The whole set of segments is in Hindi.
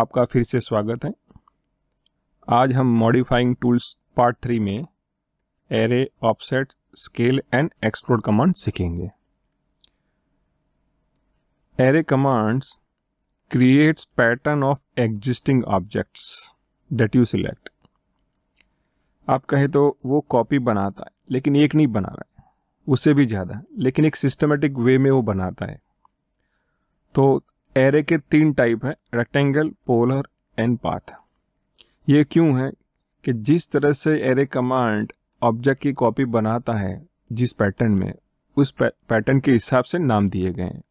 आपका फिर से स्वागत है आज हम मॉडिफाइंग टूल्स पार्ट थ्री में array offset scale and explore command सीखेंगे array commands creates pattern of existing objects that you select आप कहें तो वो कॉपी बनाता है लेकिन एक नहीं बना रहा है उससे भी ज़्यादा लेकिन एक सिस्टमेटिक वे में वो बनाता है तो एरे के तीन टाइप हैं रेक्टेंगल पोलर एंड पाथ ये क्यों है कि जिस तरह से एरे कमांड ऑब्जेक्ट की कॉपी बनाता है जिस पैटर्न में उस पैटर्न के हिसाब से नाम दिए गए हैं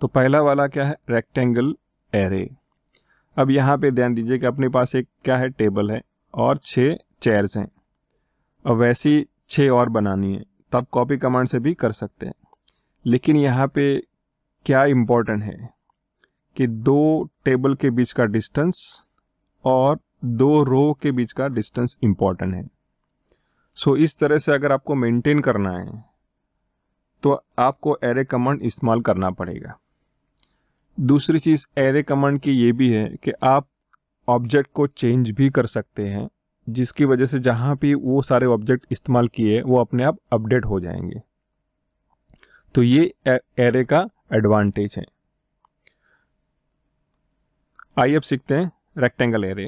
तो पहला वाला क्या है रेक्टेंगल एरे अब यहाँ पे ध्यान दीजिए कि अपने पास एक क्या है टेबल है और छः चेयर्स हैं और वैसी छः और बनानी है तब कॉपी कमांड से भी कर सकते हैं लेकिन यहाँ पे क्या इम्पोर्टेंट है कि दो टेबल के बीच का डिस्टेंस और दो रो के बीच का डिस्टेंस इम्पॉर्टेंट है सो so, इस तरह से अगर आपको मेंटेन करना है तो आपको एरे कमांड इस्तेमाल करना पड़ेगा दूसरी चीज़ एरे कमांड की ये भी है कि आप ऑब्जेक्ट को चेंज भी कर सकते हैं जिसकी वजह से जहाँ भी वो सारे ऑब्जेक्ट इस्तेमाल किए वो अपने आप अपडेट हो जाएंगे तो ये एरे का एडवांटेज है आइए अब सीखते हैं रेक्टेंगल एरे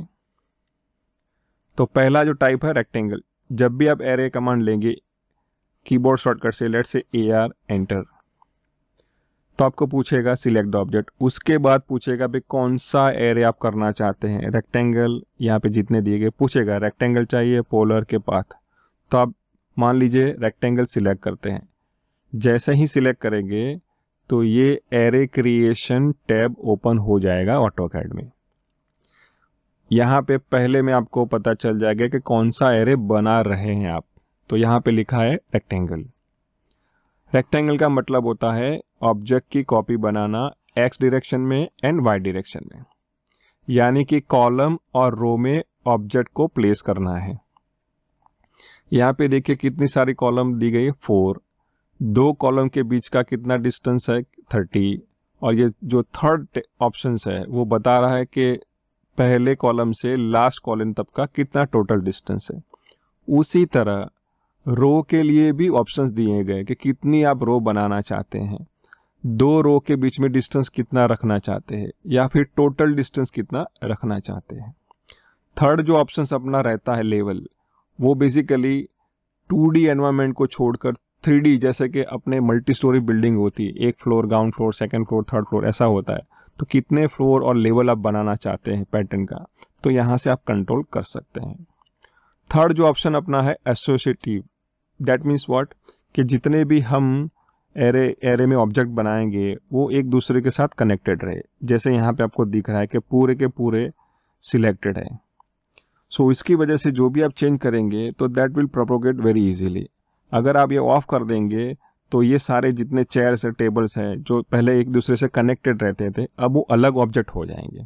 तो पहला जो टाइप है रेक्टेंगल जब भी आप एरे कमांड लेंगे कीबोर्ड शॉर्टकट से let say A are enter तो आपको पूछेगा सिलेक्ट द ऑब्जेक्ट उसके बाद पूछेगा भाई कौन सा एरे आप करना चाहते हैं रेक्टेंगल यहाँ पे जितने दिए गए पूछेगा रेक्टेंगल चाहिए पोलर के पाथ तो आप मान लीजिए रेक्टेंगल सिलेक्ट करते हैं जैसे ही सिलेक्ट करेंगे तो ये एरे क्रिएशन टैब ओपन हो जाएगा ऑटो कैड में यहाँ पे पहले में आपको पता चल जाएगा कि कौन सा एरे बना रहे हैं आप तो यहाँ पे लिखा है रेक्टेंगल रेक्टेंगल का मतलब होता है ऑब्जेक्ट की कॉपी बनाना एक्स डायरेक्शन में एंड वाई डायरेक्शन में यानी कि कॉलम और रो में ऑब्जेक्ट को प्लेस करना है यहाँ पे देखिए कितनी सारी कॉलम दी गई फोर दो कॉलम के बीच का कितना डिस्टेंस है थर्टी और ये जो थर्ड ऑप्शन है वो बता रहा है कि पहले कॉलम से लास्ट कॉलम तक का कितना टोटल डिस्टेंस है उसी तरह रो के लिए भी ऑप्शंस दिए गए कि कितनी आप रो बनाना चाहते हैं दो रो के बीच में डिस्टेंस कितना रखना चाहते हैं या फिर टोटल डिस्टेंस कितना रखना चाहते हैं थर्ड जो ऑप्शंस अपना रहता है लेवल वो बेसिकली टू डी एनवायरमेंट को छोड़कर थ्री जैसे कि अपने मल्टी स्टोरी बिल्डिंग होती है एक floor ground floor second floor third floor ऐसा होता है तो कितने फ्लोर और लेवल आप बनाना चाहते हैं पैटर्न का तो यहाँ से आप कंट्रोल कर सकते हैं थर्ड जो ऑप्शन अपना है एसोसिएटिव दैट मीन्स वॉट कि जितने भी हम एरे एरे में ऑब्जेक्ट बनाएंगे वो एक दूसरे के साथ कनेक्टेड रहे जैसे यहाँ पे आपको दिख रहा है कि पूरे के पूरे सिलेक्टेड है सो so, इसकी वजह से जो भी आप चेंज करेंगे तो that will propagate very easily अगर आप ये ऑफ कर देंगे तो ये सारे जितने चेयर्स है टेबल्स हैं जो पहले एक दूसरे से कनेक्टेड रहते थे अब वो अलग ऑब्जेक्ट हो जाएंगे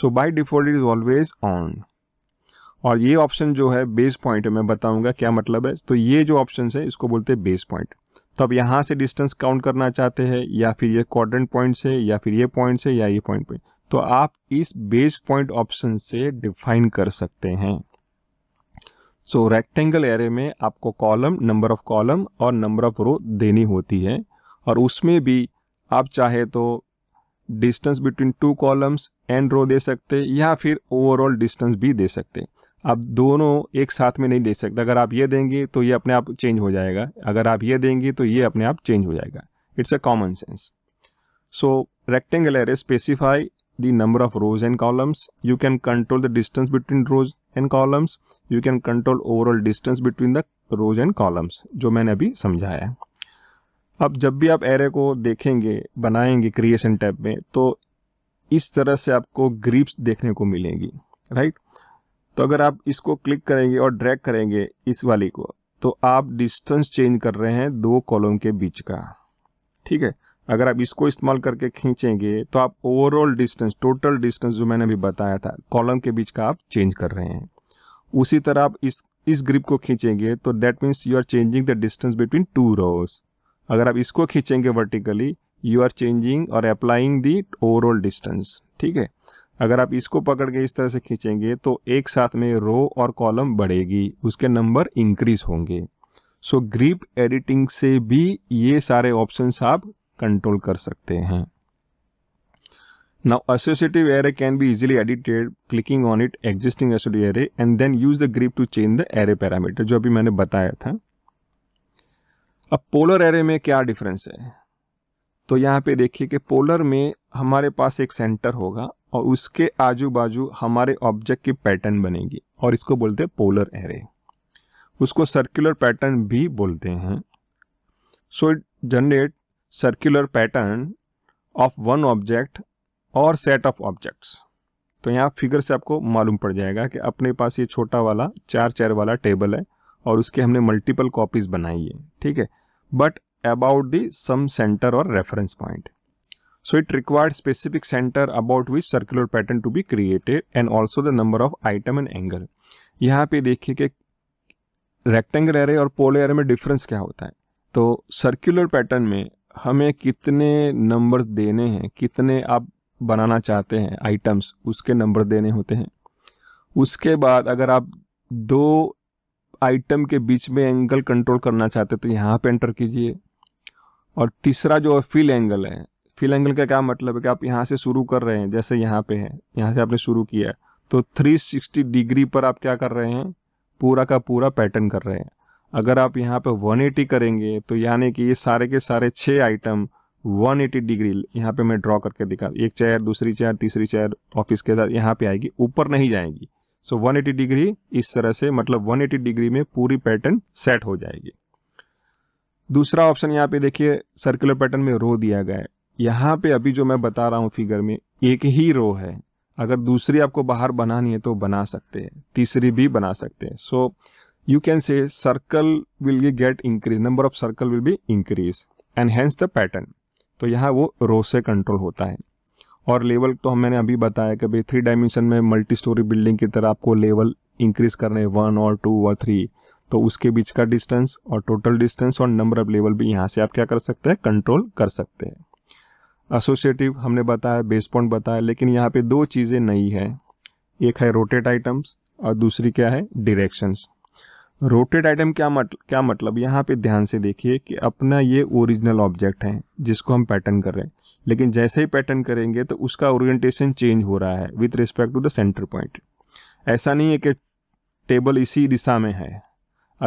so by default is always on और ये ऑप्शन जो है बेस पॉइंट मैं बताऊंगा क्या मतलब है तो ये जो ऑप्शन है इसको बोलते हैं बेस पॉइंट तो अब यहाँ से डिस्टेंस काउंट करना चाहते हैं या फिर ये क्वाड्रेंट पॉइंट से या फिर ये पॉइंट से या ये पॉइंट पॉइंट तो आप इस बेस पॉइंट ऑप्शन से डिफाइन कर सकते हैं सो रेक्टेंगल एरे में आपको कॉलम नंबर ऑफ कॉलम और नंबर ऑफ रो देनी होती है और उसमें भी आप चाहे तो distance between two columns and row दे सकते या फिर ओवरऑल डिस्टेंस भी दे सकते आप दोनों एक साथ में नहीं दे सकते अगर आप ये देंगे तो ये अपने आप चेंज हो जाएगा अगर आप ये देंगे तो ये अपने आप चेंज हो जाएगा it's a common sense so rectangle array specify the number of rows and columns you can control the distance between rows and columns you can control overall distance between the rows and columns जो मैंने अभी समझाया है अब जब भी आप एरे को देखेंगे बनाएंगे क्रिएशन टैब में तो इस तरह से आपको ग्रीप्स देखने को मिलेंगी राइट तो अगर आप इसको क्लिक करेंगे और ड्रैग करेंगे इस वाली को तो आप डिस्टेंस चेंज कर रहे हैं दो कॉलम के बीच का ठीक है अगर आप इसको इस्तेमाल करके खींचेंगे तो आप ओवरऑल डिस्टेंस टोटल डिस्टेंस जो मैंने अभी बताया था कॉलम के बीच का आप चेंज कर रहे हैं उसी तरह आप इस इस ग्रिप को खींचेंगे तो that means you are changing the distance between two rows अगर आप इसको खींचेंगे वर्टिकली यू आर चेंजिंग और अप्लाइंग दी ओवरऑल डिस्टेंस ठीक है अगर आप इसको पकड़ के इस तरह से खींचेंगे तो एक साथ में रो और कॉलम बढ़ेगी उसके नंबर इंक्रीज होंगे सो ग्रिप एडिटिंग से भी ये सारे ऑप्शंस आप कंट्रोल कर सकते हैं Now associative array can be easily edited clicking on it existing associative array and then use the grip to change the array parameter जो अभी मैंने बताया था अब पोलर एरे में क्या डिफरेंस है तो यहाँ पे देखिए कि पोलर में हमारे पास एक सेंटर होगा और उसके आजू बाजू हमारे ऑब्जेक्ट की पैटर्न बनेगी और इसको बोलते हैं पोलर एरे उसको सर्कुलर पैटर्न भी बोलते हैं so it generate circular pattern of one object और सेट ऑफ ऑब्जेक्ट्स तो यहाँ फिगर से आपको मालूम पड़ जाएगा कि अपने पास ये छोटा वाला चार चेयर वाला टेबल है और उसके हमने मल्टीपल कॉपीज बनाई है ठीक है but about the some center और reference point so it required specific center about which circular pattern to be created and also the number of item and angle यहाँ पे देखिए कि रेक्टेंगल एरे और पोलो एरे में डिफरेंस क्या होता है तो सर्कुलर पैटर्न में हमें कितने नंबर्स देने हैं कितने आप बनाना चाहते हैं आइटम्स उसके नंबर देने होते हैं उसके बाद अगर आप दो आइटम के बीच में एंगल कंट्रोल करना चाहते हैं तो यहाँ पे एंटर कीजिए और तीसरा जो फिल एंगल है फिल एंगल का क्या मतलब है कि आप यहाँ से शुरू कर रहे हैं जैसे यहाँ पे है यहाँ से आपने शुरू किया तो 360 डिग्री पर आप क्या कर रहे हैं पूरा का पूरा पैटर्न कर रहे हैं अगर आप यहाँ पे 180 करेंगे तो यानी कि ये सारे के सारे छः आइटम 180 डिग्री यहाँ पे मैं ड्रॉ करके दिखा एक चेयर दूसरी चेयर तीसरी चेयर ऑफिस के साथ यहाँ पे आएगी ऊपर नहीं जाएगी सो so, 180 डिग्री इस तरह से मतलब 180 डिग्री में पूरी पैटर्न सेट हो जाएगी दूसरा ऑप्शन यहाँ पे देखिए सर्कुलर पैटर्न में रो दिया गया है यहाँ पे अभी जो मैं बता रहा हूँ फिगर में एक ही रो है अगर दूसरी आपको बाहर बनानी है तो बना सकते हैं तीसरी भी बना सकते हैं so you can say circle will get increase number of circle will be increase and hence the pattern तो यहाँ वो रो से कंट्रोल होता है और लेवल तो हम मैंने अभी बताया कि भाई थ्री डायमेंशन में मल्टी स्टोरी बिल्डिंग की तरह आपको लेवल इंक्रीज करने वन और टू और थ्री तो उसके बीच का डिस्टेंस और टोटल डिस्टेंस और नंबर ऑफ लेवल भी यहाँ से आप क्या कर सकते हैं कंट्रोल कर सकते हैं एसोसिएटिव हमने बताया बेस पॉइंट बताया लेकिन यहाँ पे दो चीज़ें नई हैं एक है रोटेट आइटम्स और दूसरी क्या है डिरेक्शंस रोटेट आइटम क्या मत क्या मतलब यहाँ पे ध्यान से देखिए कि अपना ये ओरिजिनल ऑब्जेक्ट है जिसको हम पैटर्न कर रहे हैं लेकिन जैसे ही पैटर्न करेंगे तो उसका ओरिएंटेशन चेंज हो रहा है with respect to the center point ऐसा नहीं है कि टेबल इसी दिशा में है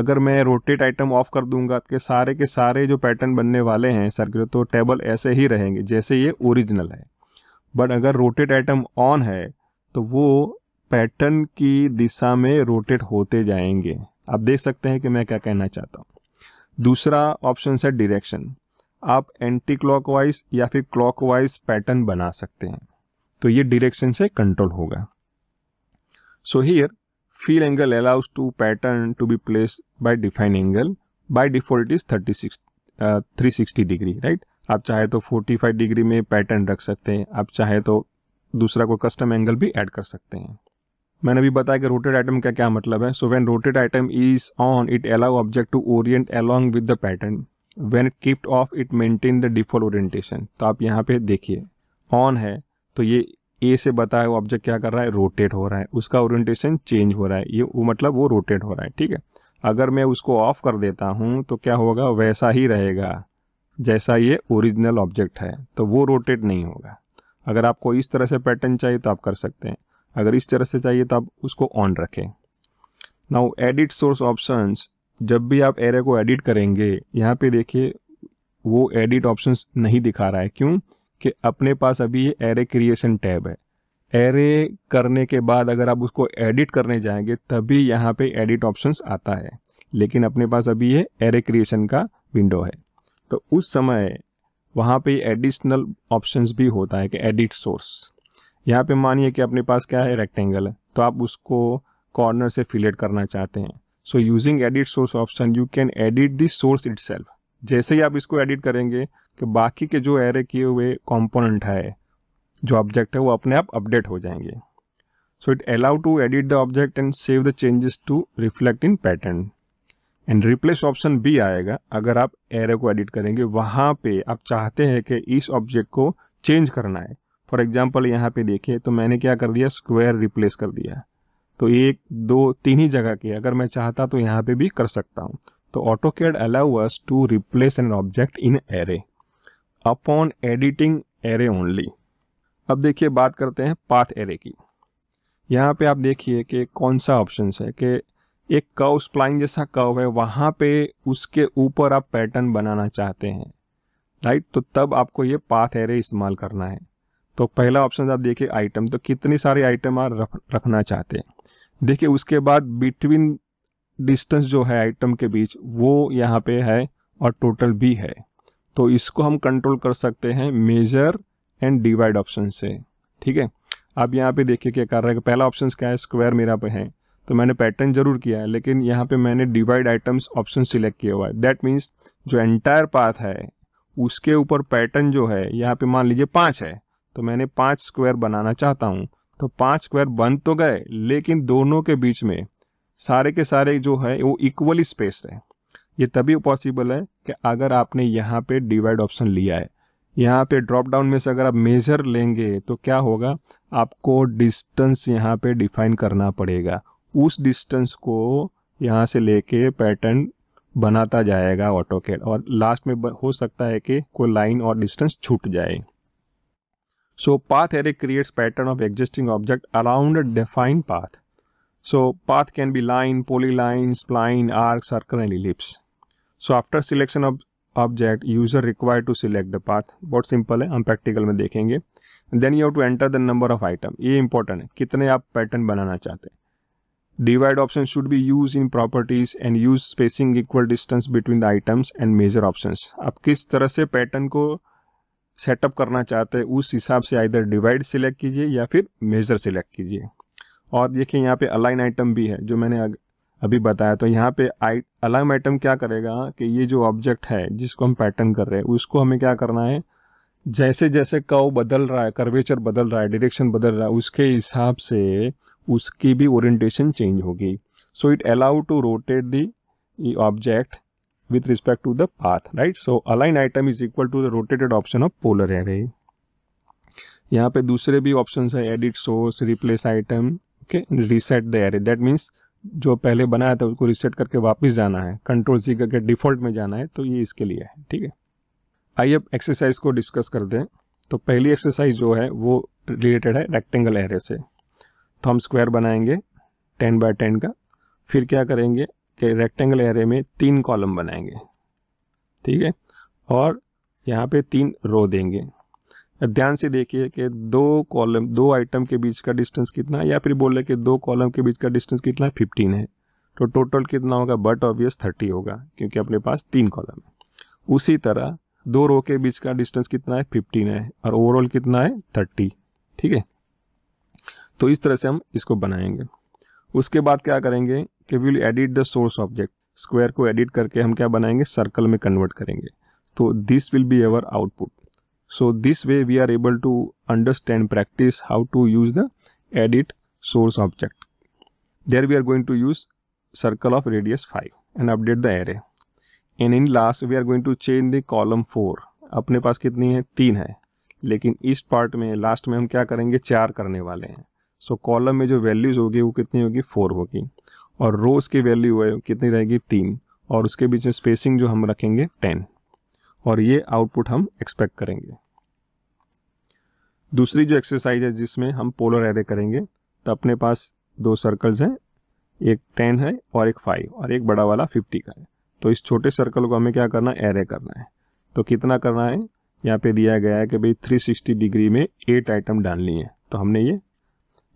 अगर मैं रोटेट आइटम ऑफ कर दूंगा कि सारे के सारे जो पैटर्न बनने वाले हैं सर्कुलर तो टेबल ऐसे ही रहेंगे जैसे ये ओरिजिनल है बट अगर रोटेट आइटम ऑन है तो वो पैटर्न की दिशा में रोटेट होते जाएंगे आप देख सकते हैं कि मैं क्या कहना चाहता हूँ दूसरा ऑप्शन है डिरेक्शन आप एंटी क्लॉकवाइज या फिर क्लॉकवाइज पैटर्न बना सकते हैं तो ये डिरेक्शन से कंट्रोल होगा so here fill angle allows to pattern to be place by define angle by default is thirty six three sixty degree right आप चाहे तो फोर्टी फाइव डिग्री में पैटर्न रख सकते हैं आप चाहे तो दूसरा को कस्टम एंगल भी ऐड कर सकते हैं मैंने अभी बताया कि रोटेड आइटम का क्या मतलब है so when rotated item is on it allow object to orient along with the pattern when it kept off it maintain the default orientation तो आप यहाँ पे देखिए ऑन है तो ये ए से बताया हुआ ऑब्जेक्ट क्या कर रहा है रोटेट हो रहा है उसका ओरिएंटेशन चेंज हो रहा है ये वो मतलब वो रोटेट हो रहा है ठीक है अगर मैं उसको ऑफ कर देता हूँ तो क्या होगा वैसा ही रहेगा जैसा ये ओरिजिनल ऑब्जेक्ट है तो वो रोटेट नहीं होगा अगर आपको इस तरह से पैटर्न चाहिए तो आप कर सकते हैं अगर इस तरह से चाहिए तो आप उसको ऑन रखें नाउ एडिट सोर्स ऑप्शंस जब भी आप एरे को एडिट करेंगे यहाँ पे देखिए वो एडिट ऑप्शंस नहीं दिखा रहा है क्यों कि अपने पास अभी ये एरे क्रिएशन टैब है एरे करने के बाद अगर आप उसको एडिट करने जाएंगे तभी यहाँ पे एडिट ऑप्शंस आता है लेकिन अपने पास अभी ये एरे क्रिएशन का विंडो है तो उस समय वहाँ पे एडिशनल ऑप्शंस भी होता है कि एडिट सोर्स यहाँ पे मानिए कि अपने पास क्या है रेक्टेंगल है तो आप उसको कॉर्नर से फिलेट करना चाहते हैं so using edit source option you can edit this source it जैसे ही आप इसको एडिट करेंगे कि बाकी के जो एरे किए हुए कॉम्पोनेंट है जो ऑब्जेक्ट है वो अपने आप अपडेट हो जाएंगे so it allow to edit the object and save the changes to reflect in pattern and replace option भी आएगा अगर आप एरे को एडिट करेंगे वहाँ पे आप चाहते हैं कि इस ऑब्जेक्ट को चेंज करना है फॉर एग्जाम्पल यहाँ पे देखिए तो मैंने क्या कर दिया स्क्वायर रिप्लेस कर दिया तो एक दो तीन ही जगह की अगर मैं चाहता तो यहाँ पे भी कर सकता हूँ तो AutoCAD allow us to replace an object in array upon editing array only अब देखिए बात करते हैं पाथ एरे की यहाँ पे आप देखिए कि कौन सा ऑप्शन है कि एक कव स्प्लाइन जैसा कव है वहाँ पे उसके ऊपर आप पैटर्न बनाना चाहते हैं राइट तो तब आपको ये पाथ एरे इस्तेमाल करना है तो पहला ऑप्शन आप देखिए आइटम तो कितनी सारी आइटम आप रख, रखना चाहते हैं देखिए उसके बाद बिटवीन डिस्टेंस जो है आइटम के बीच वो यहाँ पे है और टोटल भी है तो इसको हम कंट्रोल कर सकते हैं मेजर एंड डिवाइड ऑप्शन से ठीक है अब यहाँ पे देखिए क्या कर रहा है पहला ऑप्शन क्या है स्क्वायर मेरा पे है तो मैंने पैटर्न जरूर किया है लेकिन यहाँ पे मैंने डिवाइड आइटम्स ऑप्शन सिलेक्ट किया हुआ है दैट मीन्स जो एंटायर पाथ है उसके ऊपर पैटर्न जो है यहाँ पे मान लीजिए पाँच है तो मैंने पाँच स्क्वायर बनाना चाहता हूँ तो पाँच स्क्वायर बन तो गए लेकिन दोनों के बीच में सारे के सारे जो है वो इक्वली स्पेस है ये तभी पॉसिबल है कि अगर आपने यहाँ पे डिवाइड ऑप्शन लिया है यहाँ पे ड्रॉप डाउन में से अगर आप मेज़र लेंगे तो क्या होगा आपको डिस्टेंस यहाँ पे डिफाइन करना पड़ेगा उस डिस्टेंस को यहाँ से लेके पैटर्न बनाता जाएगा ऑटो और लास्ट में हो सकता है कि कोई लाइन और डिस्टेंस छूट जाए So path array creates pattern of existing object around a defined path. So path can be line, polyline, spline, arc, circle and ellipse. So after selection of object, user required to select the path. बहुत simple है हम practical में देखेंगे then you have to enter the number of item ये इंपॉर्टेंट है कितने आप पैटर्न बनाना चाहते हैं divide option should be use in properties and use spacing equal distance between the items and measure options आप किस तरह से पैटर्न को सेटअप करना चाहते हैं उस हिसाब से इधर डिवाइड सिलेक्ट कीजिए या फिर मेजर सिलेक्ट कीजिए और देखिए यहाँ पे अलाइन आइटम भी है जो मैंने अभी बताया तो यहाँ पे आई अलाइन आइटम क्या करेगा कि ये जो ऑब्जेक्ट है जिसको हम पैटर्न कर रहे हैं उसको हमें क्या करना है जैसे जैसे कव बदल रहा है कर्वेचर बदल रहा है डायरेक्शन बदल रहा है उसके हिसाब से उसकी भी ओरिएंटेशन चेंज होगी so it allow to rotate the object with respect to the path right so align item is equal to the rotated option of polar array यहाँ पे दूसरे भी ऑप्शन है edit source replace item okay reset the array that means जो पहले बनाया था उसको रिसेट करके वापस जाना है कंट्रोल सी करके डिफॉल्ट में जाना है तो ये इसके लिए है ठीक है आइए अब एक्सरसाइज को डिस्कस करते हैं तो पहली एक्सरसाइज जो है वो रिलेटेड है रेक्टेंगल एरे से तो हम स्क्वायर बनाएंगे टेन बाय टेन का फिर क्या करेंगे के रेक्टेंगल एरे में तीन कॉलम बनाएंगे ठीक है और यहाँ पे तीन रो देंगे ध्यान से देखिए कि दो कॉलम दो आइटम के बीच का डिस्टेंस कितना है या फिर बोले कि दो कॉलम के बीच का डिस्टेंस कितना है फिफ्टीन है तो टोटल कितना होगा बट ऑब्वियस थर्टी होगा क्योंकि अपने पास तीन कॉलम है उसी तरह दो रो के बीच का डिस्टेंस कितना है फिफ्टीन है और ओवरऑल कितना है थर्टी ठीक है तो इस तरह से हम इसको बनाएंगे उसके बाद क्या करेंगे कि we will edit the source object square को एडिट करके हम क्या बनाएंगे सर्कल में कन्वर्ट करेंगे तो this will be our output so this way we are able to understand practice how to use the edit source object there we are going to use circle of radius five and update the array and in last we are going to change the column four अपने पास कितनी है तीन है लेकिन इस पार्ट में लास्ट में हम क्या करेंगे चार करने वाले हैं सो so, कॉलम में जो वैल्यूज होगी वो कितनी होगी फोर होगी और रोज़ की वैल्यू है कितनी रहेगी तीन और उसके बीच में स्पेसिंग जो हम रखेंगे टेन और ये आउटपुट हम एक्सपेक्ट करेंगे दूसरी जो एक्सरसाइज है जिसमें हम पोलर एरे करेंगे तो अपने पास दो सर्कल्स हैं एक टेन है और एक फाइव और एक बड़ा वाला फिफ्टी का है तो इस छोटे सर्कल को हमें क्या करना है एरे करना है तो कितना करना है यहाँ पे दिया गया है कि भाई 360 डिग्री में एट आइटम डालनी है तो हमने ये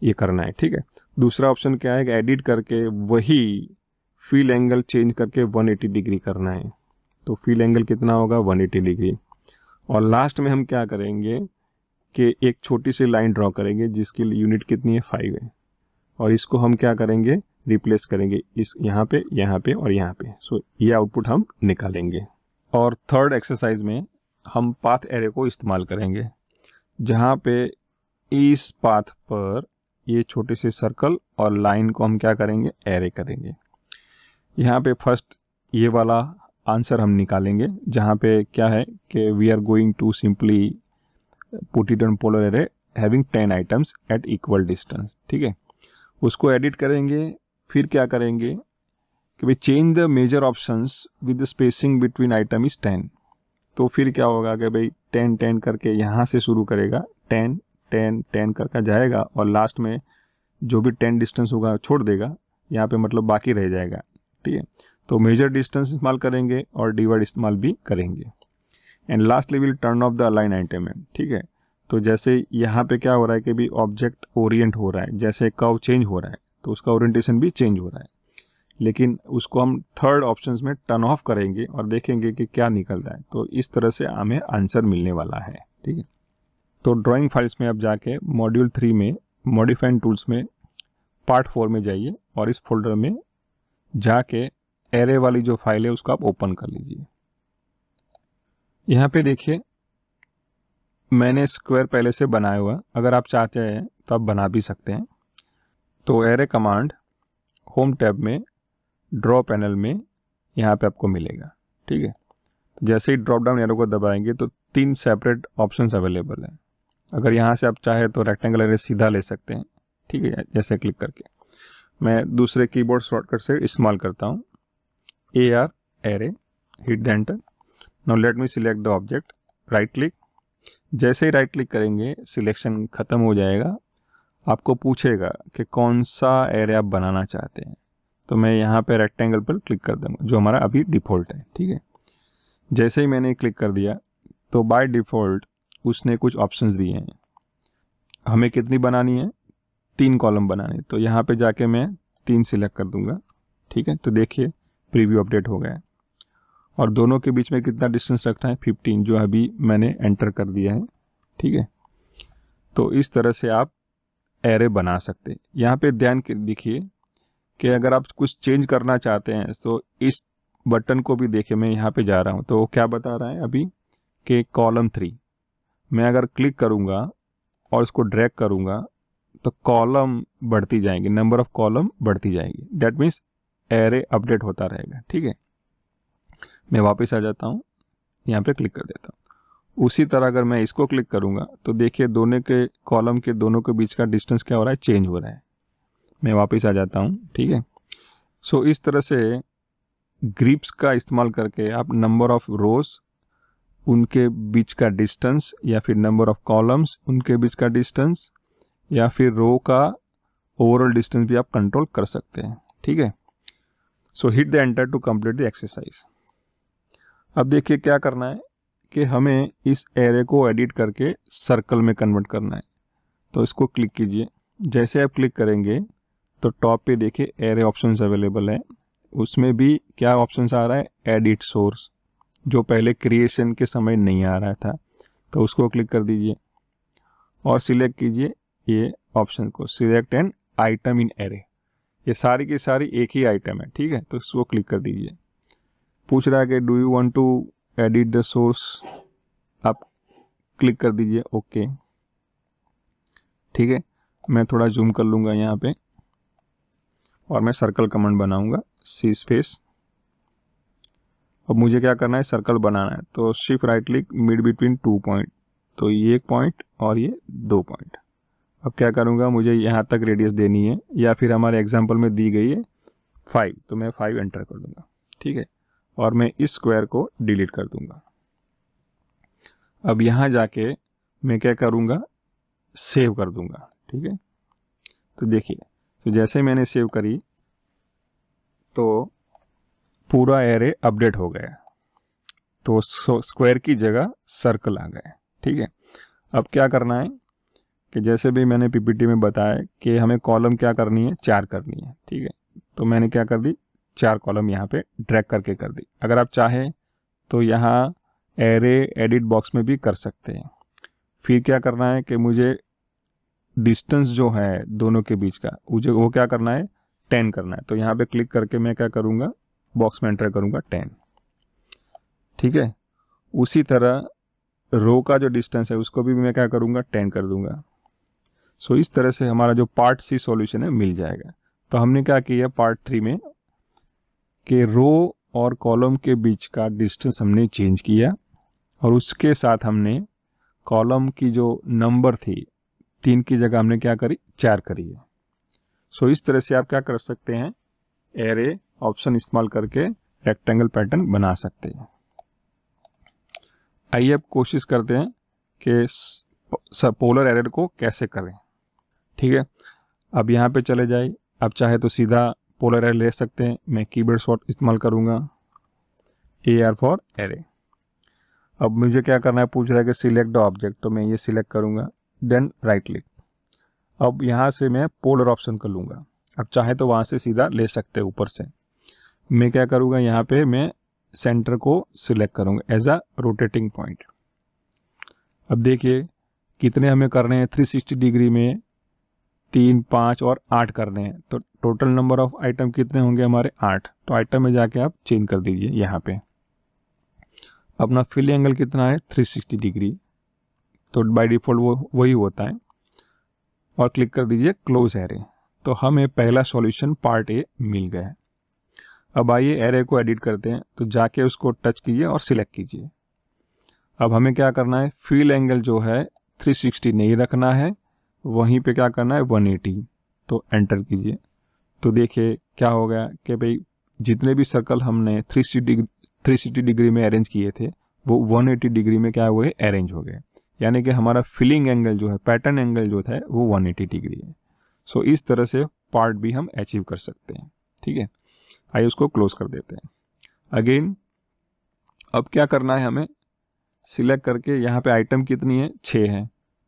ये करना है ठीक है दूसरा ऑप्शन क्या है कि एडिट करके वही फील एंगल चेंज करके 180 डिग्री करना है तो फील एंगल कितना होगा 180 डिग्री और लास्ट में हम क्या करेंगे कि एक छोटी सी लाइन ड्रॉ करेंगे जिसकी यूनिट कितनी है फाइव है और इसको हम क्या करेंगे रिप्लेस करेंगे इस यहाँ पे यहाँ पे और यहाँ पे सो ये आउटपुट हम निकालेंगे और थर्ड एक्सरसाइज में हम पाथ एरे को इस्तेमाल करेंगे जहाँ पे इस पाथ पर ये छोटे से सर्कल और लाइन को हम क्या करेंगे एरे करेंगे यहाँ पे फर्स्ट ये वाला आंसर हम निकालेंगे जहाँ पे क्या है कि we are going to simply put it on polar array having ten items at equal distance ठीक है उसको एडिट करेंगे फिर क्या करेंगे कि भाई change the measure options with the spacing between item is ten तो फिर क्या होगा कि भाई टेन टेन करके यहाँ से शुरू करेगा टेन टेन टेन करके जाएगा और लास्ट में जो भी टेन डिस्टेंस होगा छोड़ देगा यहाँ पे मतलब बाकी रह जाएगा ठीक है तो मेजर डिस्टेंस इस्तेमाल करेंगे और डिवाइड इस्तेमाल भी करेंगे and lastly will turn off the align item ठीक है तो जैसे यहाँ पे क्या हो रहा है कि भी ऑब्जेक्ट ओरिएंट हो रहा है जैसे कव चेंज हो रहा है तो उसका ओरिएंटेशन भी चेंज हो रहा है लेकिन उसको हम थर्ड ऑप्शन में टर्न ऑफ करेंगे और देखेंगे कि क्या निकलता है तो इस तरह से हमें आंसर मिलने वाला है ठीक है तो ड्राइंग फाइल्स में आप जाके मॉड्यूल थ्री में मॉडिफाइन टूल्स में पार्ट फोर में जाइए और इस फोल्डर में जाके एरे वाली जो फाइल है उसको आप ओपन कर लीजिए यहाँ पे देखिए मैंने स्क्वायर पहले से बनाया हुआ अगर आप चाहते हैं तो आप बना भी सकते हैं तो एरे कमांड होम टैब में ड्रॉ पैनल में यहाँ पे आपको मिलेगा ठीक है तो जैसे ही ड्रॉप डाउन एरो को दबाएंगे तो तीन सेपरेट ऑप्शंस अवेलेबल हैं अगर यहाँ से आप चाहे तो रेक्टेंगल एरे सीधा ले सकते हैं ठीक है जैसे क्लिक करके मैं दूसरे कीबोर्ड शॉर्टकट से इस्तेमाल करता हूँ A R array hit the enter now let me select the object right click जैसे ही राइट क्लिक करेंगे सिलेक्शन ख़त्म हो जाएगा आपको पूछेगा कि कौन सा एरे आप बनाना चाहते हैं तो मैं यहाँ पे रेक्टेंगल पर क्लिक कर दूँगा जो हमारा अभी डिफ़ॉल्ट है ठीक है जैसे ही मैंने क्लिक कर दिया तो बाय डिफ़ॉल्ट उसने कुछ ऑप्शंस दिए हैं हमें कितनी बनानी है तीन कॉलम बनानी तो यहाँ पे जाके मैं तीन सिलेक्ट कर दूँगा ठीक है तो देखिए प्रीव्यू अपडेट हो गया और दोनों के बीच में कितना डिस्टेंस रखना है फिफ्टीन जो अभी मैंने एंटर कर दिया है ठीक है तो इस तरह से आप एरे बना सकते हैं यहाँ पे ध्यान दिखिए कि अगर आप कुछ चेंज करना चाहते हैं तो इस बटन को भी देखे मैं यहाँ पे जा रहा हूँ तो क्या बता रहा है अभी कि कॉलम थ्री मैं अगर क्लिक करूँगा और इसको ड्रैग करूँगा तो कॉलम बढ़ती जाएंगी नंबर ऑफ कॉलम बढ़ती जाएगी दैट मीन्स एरे अपडेट होता रहेगा ठीक है मैं वापस आ जाता हूँ यहाँ पे क्लिक कर देता हूँ उसी तरह अगर मैं इसको क्लिक करूँगा तो देखिए दोनों के कॉलम के दोनों के बीच का डिस्टेंस क्या हो रहा है चेंज हो रहा है मैं वापस आ जाता हूँ ठीक है सो इस तरह से ग्रिप्स का इस्तेमाल करके आप नंबर ऑफ रोज़ उनके बीच का डिस्टेंस या फिर नंबर ऑफ कॉलम्स उनके बीच का डिस्टेंस या फिर रो का ओवरऑल डिस्टेंस भी आप कंट्रोल कर सकते हैं ठीक है so hit the enter to complete the exercise अब देखिए क्या करना है कि हमें इस एरे को एडिट करके सर्कल में कन्वर्ट करना है तो इसको क्लिक कीजिए जैसे आप क्लिक करेंगे तो टॉप पे देखिए एरे ऑप्शंस अवेलेबल है उसमें भी क्या ऑप्शंस आ रहा है एडिट सोर्स जो पहले क्रिएशन के समय नहीं आ रहा था तो उसको क्लिक कर दीजिए और सिलेक्ट कीजिए ये ऑप्शन को select and item in array ये सारी की सारी एक ही आइटम है ठीक है तो इसको क्लिक कर दीजिए पूछ रहा है कि do you want to edit the source आप क्लिक कर दीजिए ओके ठीक है मैं थोड़ा जूम कर लूँगा यहाँ पे और मैं सर्कल कमांड बनाऊँगा सी स्पेस अब मुझे क्या करना है सर्कल बनाना है तो shift right click mid between two point तो ये एक पॉइंट और ये दो पॉइंट अब क्या करूँगा मुझे यहाँ तक रेडियस देनी है या फिर हमारे एग्जाम्पल में दी गई है फाइव तो मैं फाइव एंटर कर दूंगा ठीक है और मैं इस स्क्वायर को डिलीट कर दूँगा अब यहाँ जाके मैं क्या करूँगा सेव कर दूँगा ठीक है तो देखिए तो जैसे मैंने सेव करी तो पूरा एरे अपडेट हो गया तो स्क्वायर की जगह सर्कल आ गए ठीक है अब क्या करना है कि जैसे भी मैंने पीपीटी में बताया कि हमें कॉलम क्या करनी है चार करनी है ठीक है तो मैंने क्या कर दी चार कॉलम यहाँ पे ड्रैग करके कर दी अगर आप चाहें तो यहाँ एरे एडिट बॉक्स में भी कर सकते हैं फिर क्या करना है कि मुझे डिस्टेंस जो है दोनों के बीच का मुझे वो क्या करना है टेन करना है तो यहाँ पे क्लिक करके मैं क्या करूँगा बॉक्स में एंटर करूँगा टेन ठीक है उसी तरह रो का जो डिस्टेंस है उसको भी मैं क्या करूंगा टेन कर दूंगा सो so, इस तरह से हमारा जो पार्ट सी सॉल्यूशन है मिल जाएगा तो हमने क्या किया पार्ट थ्री में कि रो और कॉलम के बीच का डिस्टेंस हमने चेंज किया और उसके साथ हमने कॉलम की जो नंबर थी तीन की जगह हमने क्या करी चार करी है सो so, इस तरह से आप क्या कर सकते हैं एरे ऑप्शन इस्तेमाल करके रेक्टेंगल पैटर्न बना सकते हैं आइए अब कोशिश करते हैं कि पोलर एरर को कैसे करें ठीक है अब यहाँ पे चले जाए आप चाहे तो सीधा पोलर एरर ले सकते हैं मैं कीबोर्ड शॉर्ट इस्तेमाल करूँगा ए आर फॉर एरे अब मुझे क्या करना है पूछ रहा है कि सिलेक्ट ऑब्जेक्ट तो मैं ये सिलेक्ट करूँगा देन राइट क्लिक अब यहाँ से मैं पोलर ऑप्शन कर लूँगा अब चाहे तो वहाँ से सीधा ले सकते हैं ऊपर से मैं क्या करूँगा यहाँ पे मैं सेंटर को सिलेक्ट करूँगा एज अ रोटेटिंग पॉइंट अब देखिए कितने हमें करने हैं 360 डिग्री में तीन पाँच और आठ करने हैं तो टोटल नंबर ऑफ आइटम कितने होंगे हमारे आठ तो आइटम में जाके आप चेंज कर दीजिए यहाँ पे अपना फिल एंगल कितना है 360 डिग्री तो बाय डिफ़ॉल्ट वो वही होता है और क्लिक कर दीजिए क्लोज एरे तो हमें पहला सॉल्यूशन पार्ट ए मिल गया है अब आइए एरे को एडिट करते हैं तो जाके उसको टच कीजिए और सिलेक्ट कीजिए अब हमें क्या करना है फील एंगल जो है 360 नहीं रखना है वहीं पे क्या करना है 180 तो एंटर कीजिए तो देखिए क्या हो गया कि भाई जितने भी सर्कल हमने थ्री सिक्सटी डिग्री में अरेंज किए थे वो 180 डिग्री में क्या हुए अरेंज हो गए यानी कि हमारा फिलिंग एंगल जो है पैटर्न एंगल जो है वो 180 डिग्री है सो इस तरह से पार्ट भी हम अचीव कर सकते हैं ठीक है आइए उसको क्लोज कर देते हैं अगेन अब क्या करना है हमें सिलेक्ट करके यहाँ पे आइटम कितनी है छः है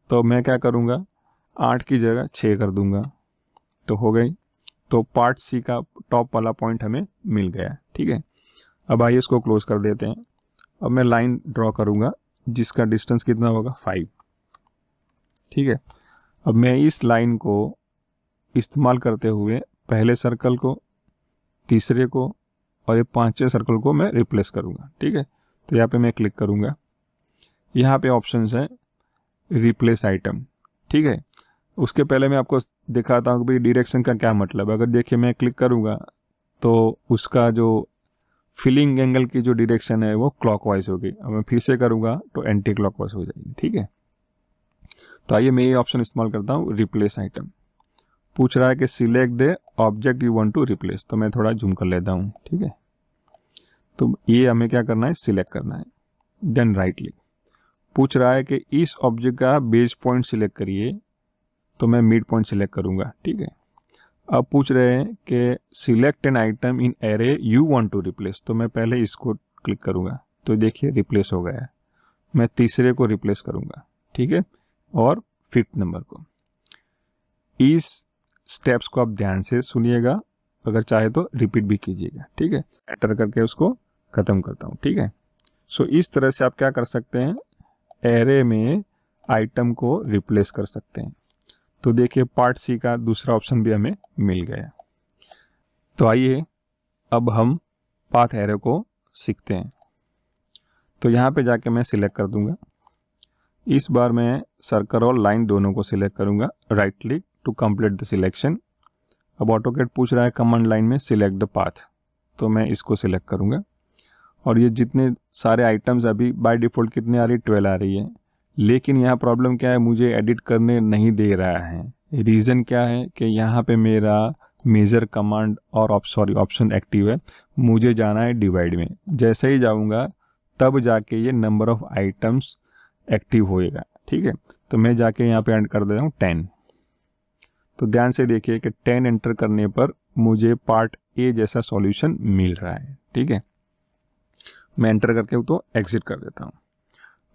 तो मैं क्या करूँगा आठ की जगह छः कर दूंगा तो हो गई तो पार्ट सी का टॉप वाला पॉइंट हमें मिल गया ठीक है अब आइए इसको क्लोज कर देते हैं अब मैं लाइन ड्रॉ करूँगा जिसका डिस्टेंस कितना होगा फाइव ठीक है अब मैं इस लाइन को इस्तेमाल करते हुए पहले सर्कल को तीसरे को और ये पाँचवें सर्कल को मैं रिप्लेस करूँगा ठीक है तो यहाँ पे मैं क्लिक करूँगा यहाँ पे ऑप्शन है रिप्लेस आइटम ठीक है उसके पहले मैं आपको दिखाता हूँ कि भाई डिरेक्शन का क्या मतलब है अगर देखिए मैं क्लिक करूँगा तो उसका जो फिलिंग एंगल की जो डिरेक्शन है वो क्लॉकवाइज होगी अब मैं फिर से करूँगा तो एंटी क्लॉकवाइज हो जाएगी ठीक है तो आइए मैं ये ऑप्शन इस्तेमाल करता हूँ रिप्लेस आइटम पूछ रहा है कि select the object you want to replace तो मैं थोड़ा जूम कर लेता हूँ ठीक है तो ये हमें क्या करना है सिलेक्ट करना है देन राइट क्लिक पूछ रहा है कि इस ऑब्जेक्ट का बेस पॉइंट सिलेक्ट करिए तो मैं मिड पॉइंट सिलेक्ट करूँगा ठीक है अब पूछ रहे हैं कि select an item in array you want to replace तो मैं पहले इसको क्लिक करूँगा तो देखिए रिप्लेस हो गया है मैं तीसरे को रिप्लेस करूँगा ठीक है और फिफ्थ नंबर को इस स्टेप्स को आप ध्यान से सुनिएगा अगर चाहे तो रिपीट भी कीजिएगा ठीक है एंटर करके उसको ख़त्म करता हूँ ठीक है सो so, इस तरह से आप क्या कर सकते हैं एरे में आइटम को रिप्लेस कर सकते हैं तो देखिए पार्ट सी का दूसरा ऑप्शन भी हमें मिल गया तो आइए अब हम पाथ एरे को सीखते हैं तो यहाँ पे जाके मैं सिलेक्ट कर दूंगा इस बार मैं सर्कल और लाइन दोनों को सिलेक्ट करूंगा right click to complete the selection अब ऑटोकेट पूछ रहा है कमांड लाइन में सिलेक्ट द पाथ तो मैं इसको सिलेक्ट करूँगा और ये जितने सारे आइटम्स अभी बाय डिफ़ॉल्ट कितने आ रही ट्वेल्व आ रही है लेकिन यहाँ प्रॉब्लम क्या है मुझे एडिट करने नहीं दे रहा है रीज़न क्या है कि यहाँ पे मेरा मेजर कमांड और सॉरी ऑप्शन एक्टिव है मुझे जाना है डिवाइड में जैसे ही जाऊँगा तब जाके ये नंबर ऑफ आइटम्स एक्टिव होएगा ठीक है तो मैं जाके यहाँ पे एंड कर दे रहा हूँ टेन तो ध्यान से देखिए कि टेन एंटर करने पर मुझे पार्ट ए जैसा सॉल्यूशन मिल रहा है ठीक है मैं एंटर करके तो एग्जिट कर देता हूँ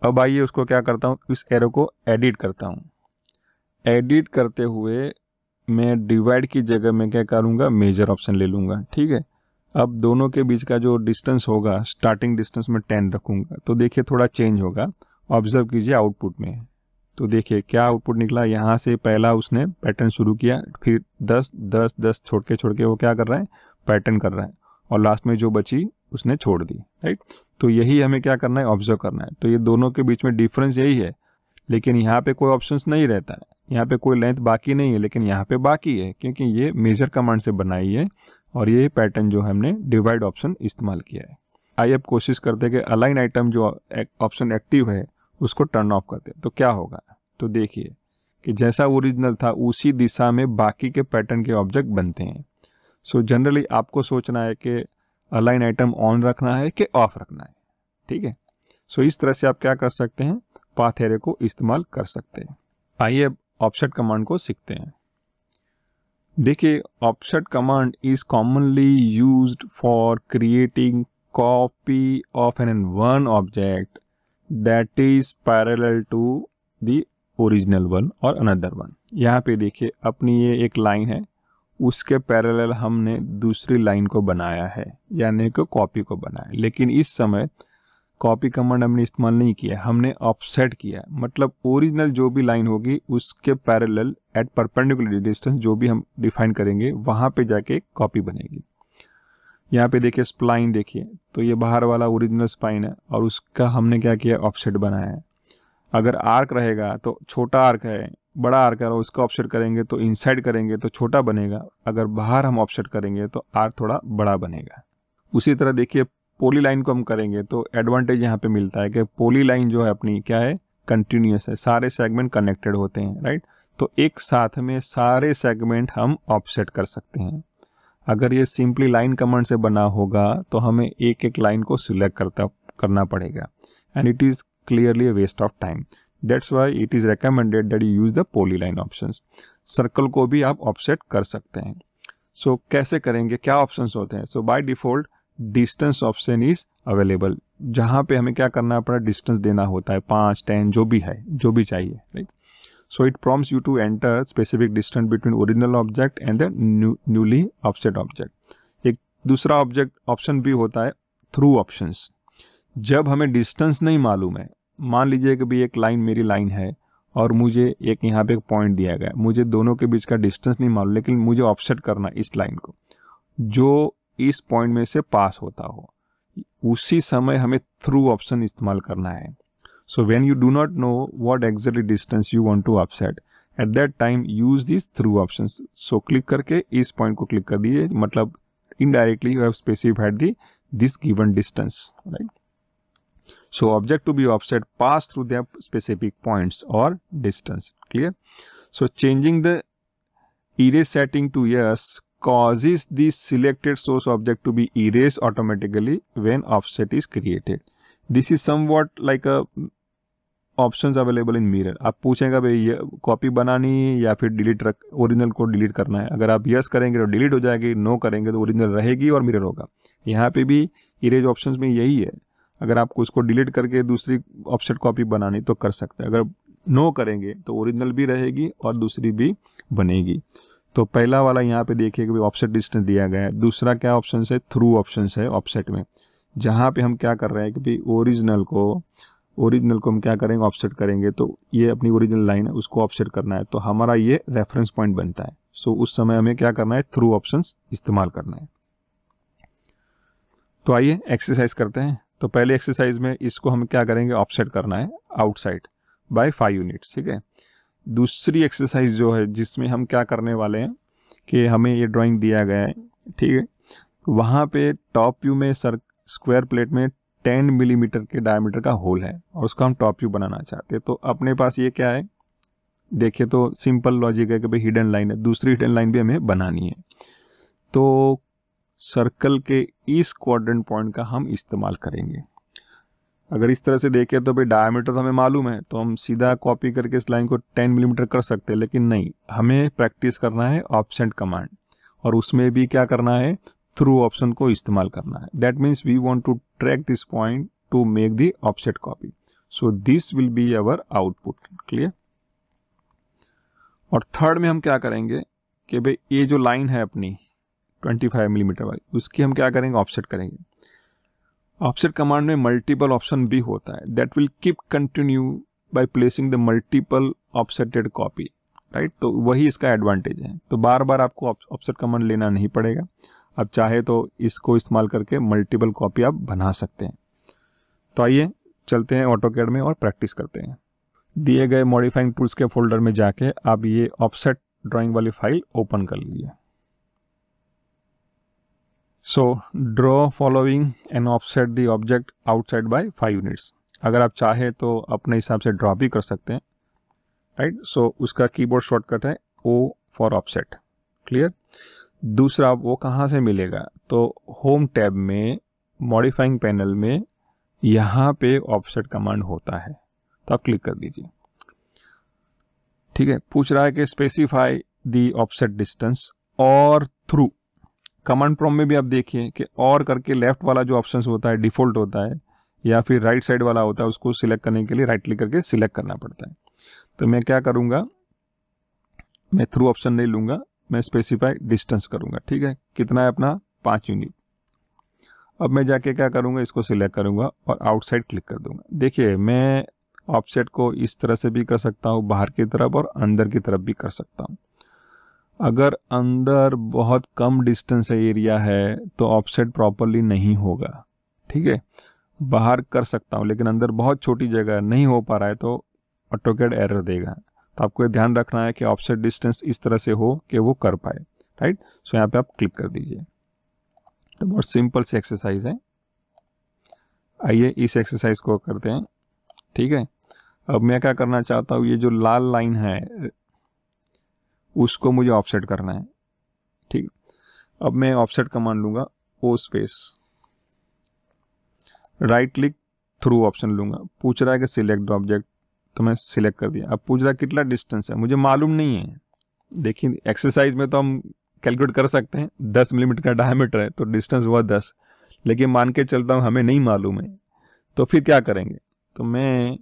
अब आइए उसको क्या करता हूँ इस एरो को एडिट करता हूँ एडिट करते हुए मैं डिवाइड की जगह में क्या करूँगा मेजर ऑप्शन ले लूँगा ठीक है अब दोनों के बीच का जो डिस्टेंस होगा स्टार्टिंग डिस्टेंस में टेन रखूँगा तो देखिए थोड़ा चेंज होगा ऑब्जर्व कीजिए आउटपुट में तो देखिए क्या आउटपुट निकला यहाँ से पहला उसने पैटर्न शुरू किया फिर दस दस दस छोड़ के छोड़ के वो क्या कर रहा है पैटर्न कर रहा है और लास्ट में जो बची उसने छोड़ दी राइट तो यही हमें क्या करना है ऑब्जर्व करना है तो ये दोनों के बीच में डिफरेंस यही है लेकिन यहाँ पे कोई ऑप्शन नहीं रहता है यहाँ पे कोई लेंथ बाकी नहीं है लेकिन यहाँ पे बाकी है क्योंकि ये मेजर कमांड से बनाई है और ये पैटर्न जो हमने डिवाइड ऑप्शन इस्तेमाल किया है आइए अब कोशिश करते हैं कि अलाइन आइटम जो ऑप्शन एक्टिव है उसको टर्न ऑफ कर दें तो क्या होगा तो देखिए कि जैसा ओरिजिनल था उसी दिशा में बाकी के पैटर्न के ऑब्जेक्ट बनते हैं सो so जनरली आपको सोचना है कि अलाइन आइटम ऑन रखना है कि ऑफ रखना है ठीक है सो इस तरह से आप क्या कर सकते हैं पाथ एरे को इस्तेमाल कर सकते हैं आइए अब कमांड को सीखते हैं देखिए option command is commonly used for creating copy of an an one object that is parallel to the original one और अनदर वन यहाँ पे देखिए अपनी ये एक लाइन है उसके पैरेलल हमने दूसरी लाइन को बनाया है यानी कि कॉपी को बनाया लेकिन इस समय कॉपी कमांड हमने इस्तेमाल नहीं किया हमने ऑफसेट किया मतलब ओरिजिनल जो भी लाइन होगी उसके पैरेलल एट परपेंडिकुलर डिस्टेंस जो भी हम डिफाइन करेंगे वहाँ पे जाके कॉपी बनेगी यहाँ पे देखिए स्प्लाइन देखिए तो ये बाहर वाला ओरिजिनल स्पाइन है और उसका हमने क्या किया ऑफसेट बनाया है अगर आर्क रहेगा तो छोटा आर्क है बड़ा आर्क है उसका ऑफसेट करेंगे तो इनसाइड करेंगे तो छोटा बनेगा अगर बाहर हम ऑफसेट करेंगे तो आर्क थोड़ा बड़ा बनेगा उसी तरह देखिए पोली लाइन को हम करेंगे तो एडवांटेज यहाँ पे मिलता है कि पोली लाइन जो है अपनी क्या है कंटिन्यूस है सारे सेगमेंट कनेक्टेड होते हैं राइट तो एक साथ में सारे सेगमेंट हम ऑफसेट कर सकते हैं अगर ये सिंपली लाइन कमांड से बना होगा तो हमें एक एक लाइन को सिलेक्ट करता करना पड़ेगा and it is clearly a waste of time that's why it is recommended that you use the polyline option circle को भी आप ऑफसेट कर सकते हैं सो so, कैसे करेंगे क्या ऑप्शन होते हैं so by default distance option is available जहाँ पे हमें क्या करना पड़ा डिस्टेंस देना होता है पाँच टेन जो भी है जो भी चाहिए right right? So it prompts you to enter specific distance between original object and the new, newly offset object. एक दूसरा ऑब्जेक्ट ऑप्शन भी होता है थ्रू ऑप्शंस जब हमें डिस्टेंस नहीं मालूम है मान लीजिए कि bhi एक लाइन मेरी लाइन है और मुझे एक यहाँ पे एक पॉइंट दिया गया मुझे दोनों के बीच का डिस्टेंस नहीं मालूम लेकिन मुझे ऑफसेट करना इस लाइन को जो इस पॉइंट में से पास होता हो उसी समय हमें थ्रू ऑप्शन इस्तेमाल करना है So when you do not know what exactly distance you want to offset, at that time use these through options. So click करके is point ko click कर दीजिए Matlab indirectly you have specified the this given distance, right? So object to be offset pass through the specific points or distance. Clear? So changing the erase setting to yes causes the selected source object to be erased automatically when offset is created. This is somewhat like a options available in mirror आप पूछेंगे भाई ये कॉपी बनानी या फिर डिलीट रख ओरिजिनल को डिलीट करना है अगर आप यस करेंगे तो डिलीट हो जाएगी नो करेंगे तो ओरिजिनल रहेगी और मिरर होगा यहाँ पे भी इरेज ऑप्शंस में यही है अगर आपको उसको डिलीट करके दूसरी ऑप्शन कॉपी बनानी तो कर सकते हैं अगर नो करेंगे तो ओरिजिनल भी रहेगी और दूसरी भी बनेगी तो पहला वाला यहाँ पे देखिए कि ऑफसेट डिस्टेंस दिया गया है दूसरा क्या ऑप्शन है थ्रू ऑप्शन है ऑफसेट में जहाँ पे हम क्या कर रहे हैं कि भाई ओरिजिनल को ओरिजिनल को हम क्या करेंगे ऑफसेट करेंगे तो ये अपनी ओरिजिनल लाइन है उसको ऑफसेट करना है तो हमारा ये रेफरेंस पॉइंट बनता है सो so, उस समय हमें क्या करना है थ्रू ऑप्शन इस्तेमाल करना है तो आइए एक्सरसाइज करते हैं तो पहले एक्सरसाइज में इसको हम क्या करेंगे ऑफसेट करना है आउटसाइड बाय फाइव यूनिट ठीक है दूसरी एक्सरसाइज जो है जिसमें हम क्या करने वाले हैं कि हमें ये ड्राइंग दिया गया है ठीक है वहाँ पे टॉप व्यू में सर स्क्वायर प्लेट में टेन मिलीमीटर के डायमीटर का होल है और उसका हम टॉप व्यू बनाना चाहते हैं तो अपने पास ये क्या है देखिए तो सिंपल लॉजिक है कि भाई हिडन लाइन है दूसरी हिडन लाइन भी हमें बनानी है तो सर्कल के इस क्वाड्रेंट पॉइंट का हम इस्तेमाल करेंगे अगर इस तरह से देखें तो भाई डायमीटर तो हमें मालूम है तो हम सीधा कॉपी करके इस लाइन को 10 मिलीमीटर mm कर सकते हैं लेकिन नहीं हमें प्रैक्टिस करना है ऑप्शन कमांड और उसमें भी क्या करना है थ्रू ऑप्शन को इस्तेमाल करना है that means we want to track this point to make the offset copy so this will be our output clear और थर्ड में हम क्या करेंगे कि भाई ये जो लाइन है अपनी 25 मिलीमीटर mm वाली उसकी हम क्या करेंगे ऑफसेट करेंगे ऑफसेट कमांड में मल्टीपल ऑप्शन भी होता है that will keep continue by placing the multiple offsetted copy right तो वही इसका एडवांटेज है तो बार बार आपको ऑफसेट कमांड लेना नहीं पड़ेगा अब चाहे तो इसको इस्तेमाल करके मल्टीपल कॉपी आप बना सकते हैं तो आइए चलते हैं ऑटो कैड में और प्रैक्टिस करते हैं दिए गए मॉडिफाइंग टूल्स के फोल्डर में जाके आप ये ऑफसेट ड्राइंग वाली फाइल ओपन कर लीजिए so draw following and offset the object outside by five units अगर आप चाहे तो अपने हिसाब से ड्रॉ भी कर सकते हैं राइट right? सो so, उसका कीबोर्ड शॉर्टकट है ओ फॉर ऑफसेट क्लियर दूसरा वो कहाँ से मिलेगा तो होम टैब में मॉडिफाइंग पैनल में यहाँ पे ऑफसेट कमांड होता है तो आप क्लिक कर दीजिए ठीक है पूछ रहा है कि स्पेसिफाई दी ऑफसेट डिस्टेंस और थ्रू कमांड प्रॉम में भी आप देखिए कि और करके लेफ्ट वाला जो ऑप्शन होता है डिफ़ॉल्ट होता है या फिर राइट साइड वाला होता है उसको सिलेक्ट करने के लिए राइट क्लिक करके सिलेक्ट करना पड़ता है तो मैं क्या करूँगा मैं थ्रू ऑप्शन नहीं लूँगा मैं स्पेसिफाई डिस्टेंस करूंगा ठीक है कितना है अपना पाँच यूनिट अब मैं जाके क्या करूंगा इसको सिलेक्ट करूंगा और आउटसाइड क्लिक कर दूंगा देखिए मैं ऑफसेट को इस तरह से भी कर सकता हूँ बाहर की तरफ और अंदर की तरफ भी कर सकता हूँ अगर अंदर बहुत कम डिस्टेंस एरिया है तो ऑफसेट प्रॉपरली नहीं होगा ठीक है बाहर कर सकता हूँ लेकिन अंदर बहुत छोटी जगह नहीं हो पा रहा है तो ऑटोकेड एरर देगा तो आपको ध्यान रखना है कि ऑफसेट डिस्टेंस इस तरह से हो कि वो कर पाए राइट सो यहाँ पे आप क्लिक कर दीजिए तो बहुत सिंपल सी एक्सरसाइज है आइए इस एक्सरसाइज को करते हैं ठीक है अब मैं क्या करना चाहता हूँ ये जो लाल लाइन है उसको मुझे ऑफसेट करना है ठीक अब मैं ऑफसेट कमांड लूंगा O space right click through option लूंगा पूछ रहा है कि सिलेक्ट ऑब्जेक्ट तो मैं सिलेक्ट कर दिया अब पूछ रहा कितना डिस्टेंस है मुझे मालूम नहीं है देखिए एक्सरसाइज में तो हम कैलकुलेट कर सकते हैं दस मिलीमीटर का डायमीटर है तो डिस्टेंस हुआ दस लेकिन मान के चलता हूँ हमें नहीं मालूम है तो फिर क्या करेंगे तो मैं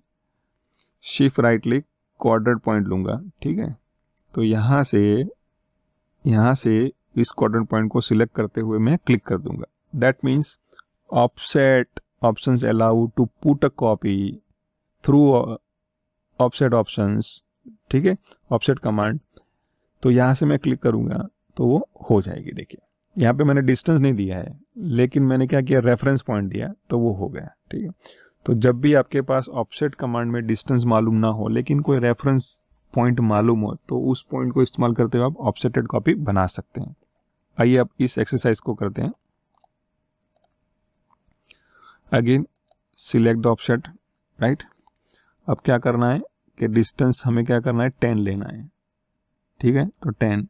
शिफ्ट राइट लिख क्वार पॉइंट लूँगा ठीक है तो यहाँ से यहाँ से इस क्वार पॉइंट को सिलेक्ट करते हुए मैं क्लिक कर दूंगा that means offset option allow to put a copy through offset option ठीक है ऑफसेट कमांड तो यहाँ से मैं क्लिक करूँगा तो वो हो जाएगी देखिए यहाँ पे मैंने डिस्टेंस नहीं दिया है लेकिन मैंने क्या किया रेफरेंस पॉइंट दिया तो वो हो गया ठीक है तो जब भी आपके पास ऑफसेट कमांड में डिस्टेंस मालूम ना हो लेकिन कोई रेफरेंस पॉइंट मालूम हो तो उस पॉइंट को इस्तेमाल करते हुए आप ऑफसेटेड कॉपी बना सकते हैं आइए आप इस एक्सरसाइज को करते हैं अगेन सिलेक्ट ऑप्शन राइट अब क्या करना है कि डिस्टेंस हमें क्या करना है टेन लेना है ठीक है तो टेन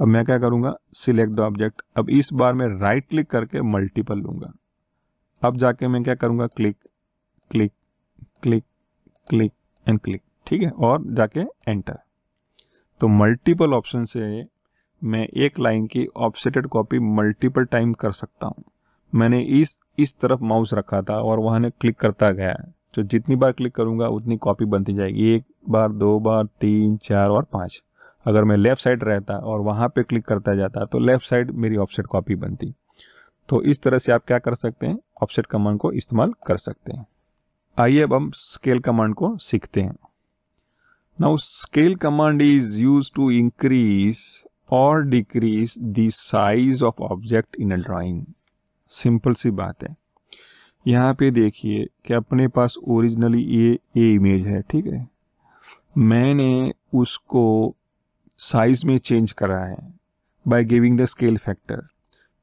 अब मैं क्या करूंगा सिलेक्ट द ऑब्जेक्ट अब इस बार मैं राइट क्लिक करके मल्टीपल लूंगा अब जाके मैं क्या करूंगा click click click click and click ठीक है और जाके एंटर तो मल्टीपल ऑप्शन से मैं एक लाइन की ऑप्शेटेड कॉपी मल्टीपल टाइम कर सकता हूं मैंने इस इस तरफ माउस रखा था और वहां ने क्लिक करता गया है तो जितनी बार क्लिक करूंगा उतनी कॉपी बनती जाएगी एक बार दो बार तीन चार और पाँच अगर मैं लेफ़्ट साइड रहता और वहाँ पे क्लिक करता जाता तो लेफ़्ट साइड मेरी ऑफसेट कॉपी बनती तो इस तरह से आप क्या कर सकते हैं ऑफसेट कमांड को इस्तेमाल कर सकते हैं आइए अब हम स्केल कमांड को सीखते हैं now scale command is use to increase और decrease the size of object in a drawing simple सी बात है यहाँ पे देखिए कि अपने पास ओरिजिनली ये ये इमेज है ठीक है मैंने उसको साइज में चेंज करा है by giving the scale factor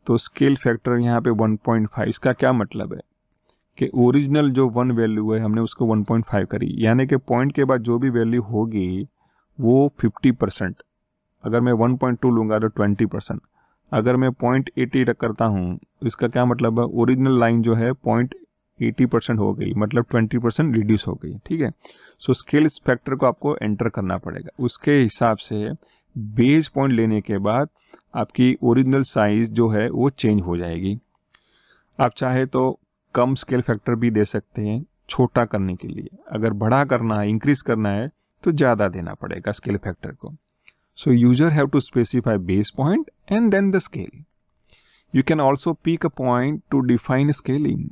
तो स्केल फैक्टर यहाँ पे 1.5 इसका क्या मतलब है कि ओरिजिनल जो वन वैल्यू है हमने उसको 1.5 करी यानी कि पॉइंट के बाद जो भी वैल्यू होगी वो 50 परसेंट अगर मैं 1.2 लूँगा तो 20 परसेंट अगर मैं पॉइंट एटी करता हूँ इसका क्या मतलब है ओरिजिनल लाइन जो है पॉइंट एटी परसेंट हो गई मतलब ट्वेंटी परसेंट रिड्यूस हो गई ठीक है सो स्केल इस फैक्टर को आपको एंटर करना पड़ेगा उसके हिसाब से बेस पॉइंट लेने के बाद आपकी ओरिजिनल साइज जो है वो चेंज हो जाएगी आप चाहे तो कम स्केल फैक्टर भी दे सकते हैं छोटा करने के लिए अगर बड़ा करना है इंक्रीज करना है तो ज़्यादा देना पड़ेगा स्केल फैक्टर को so user have to specify base point and then the scale. You can also pick a point to define scaling.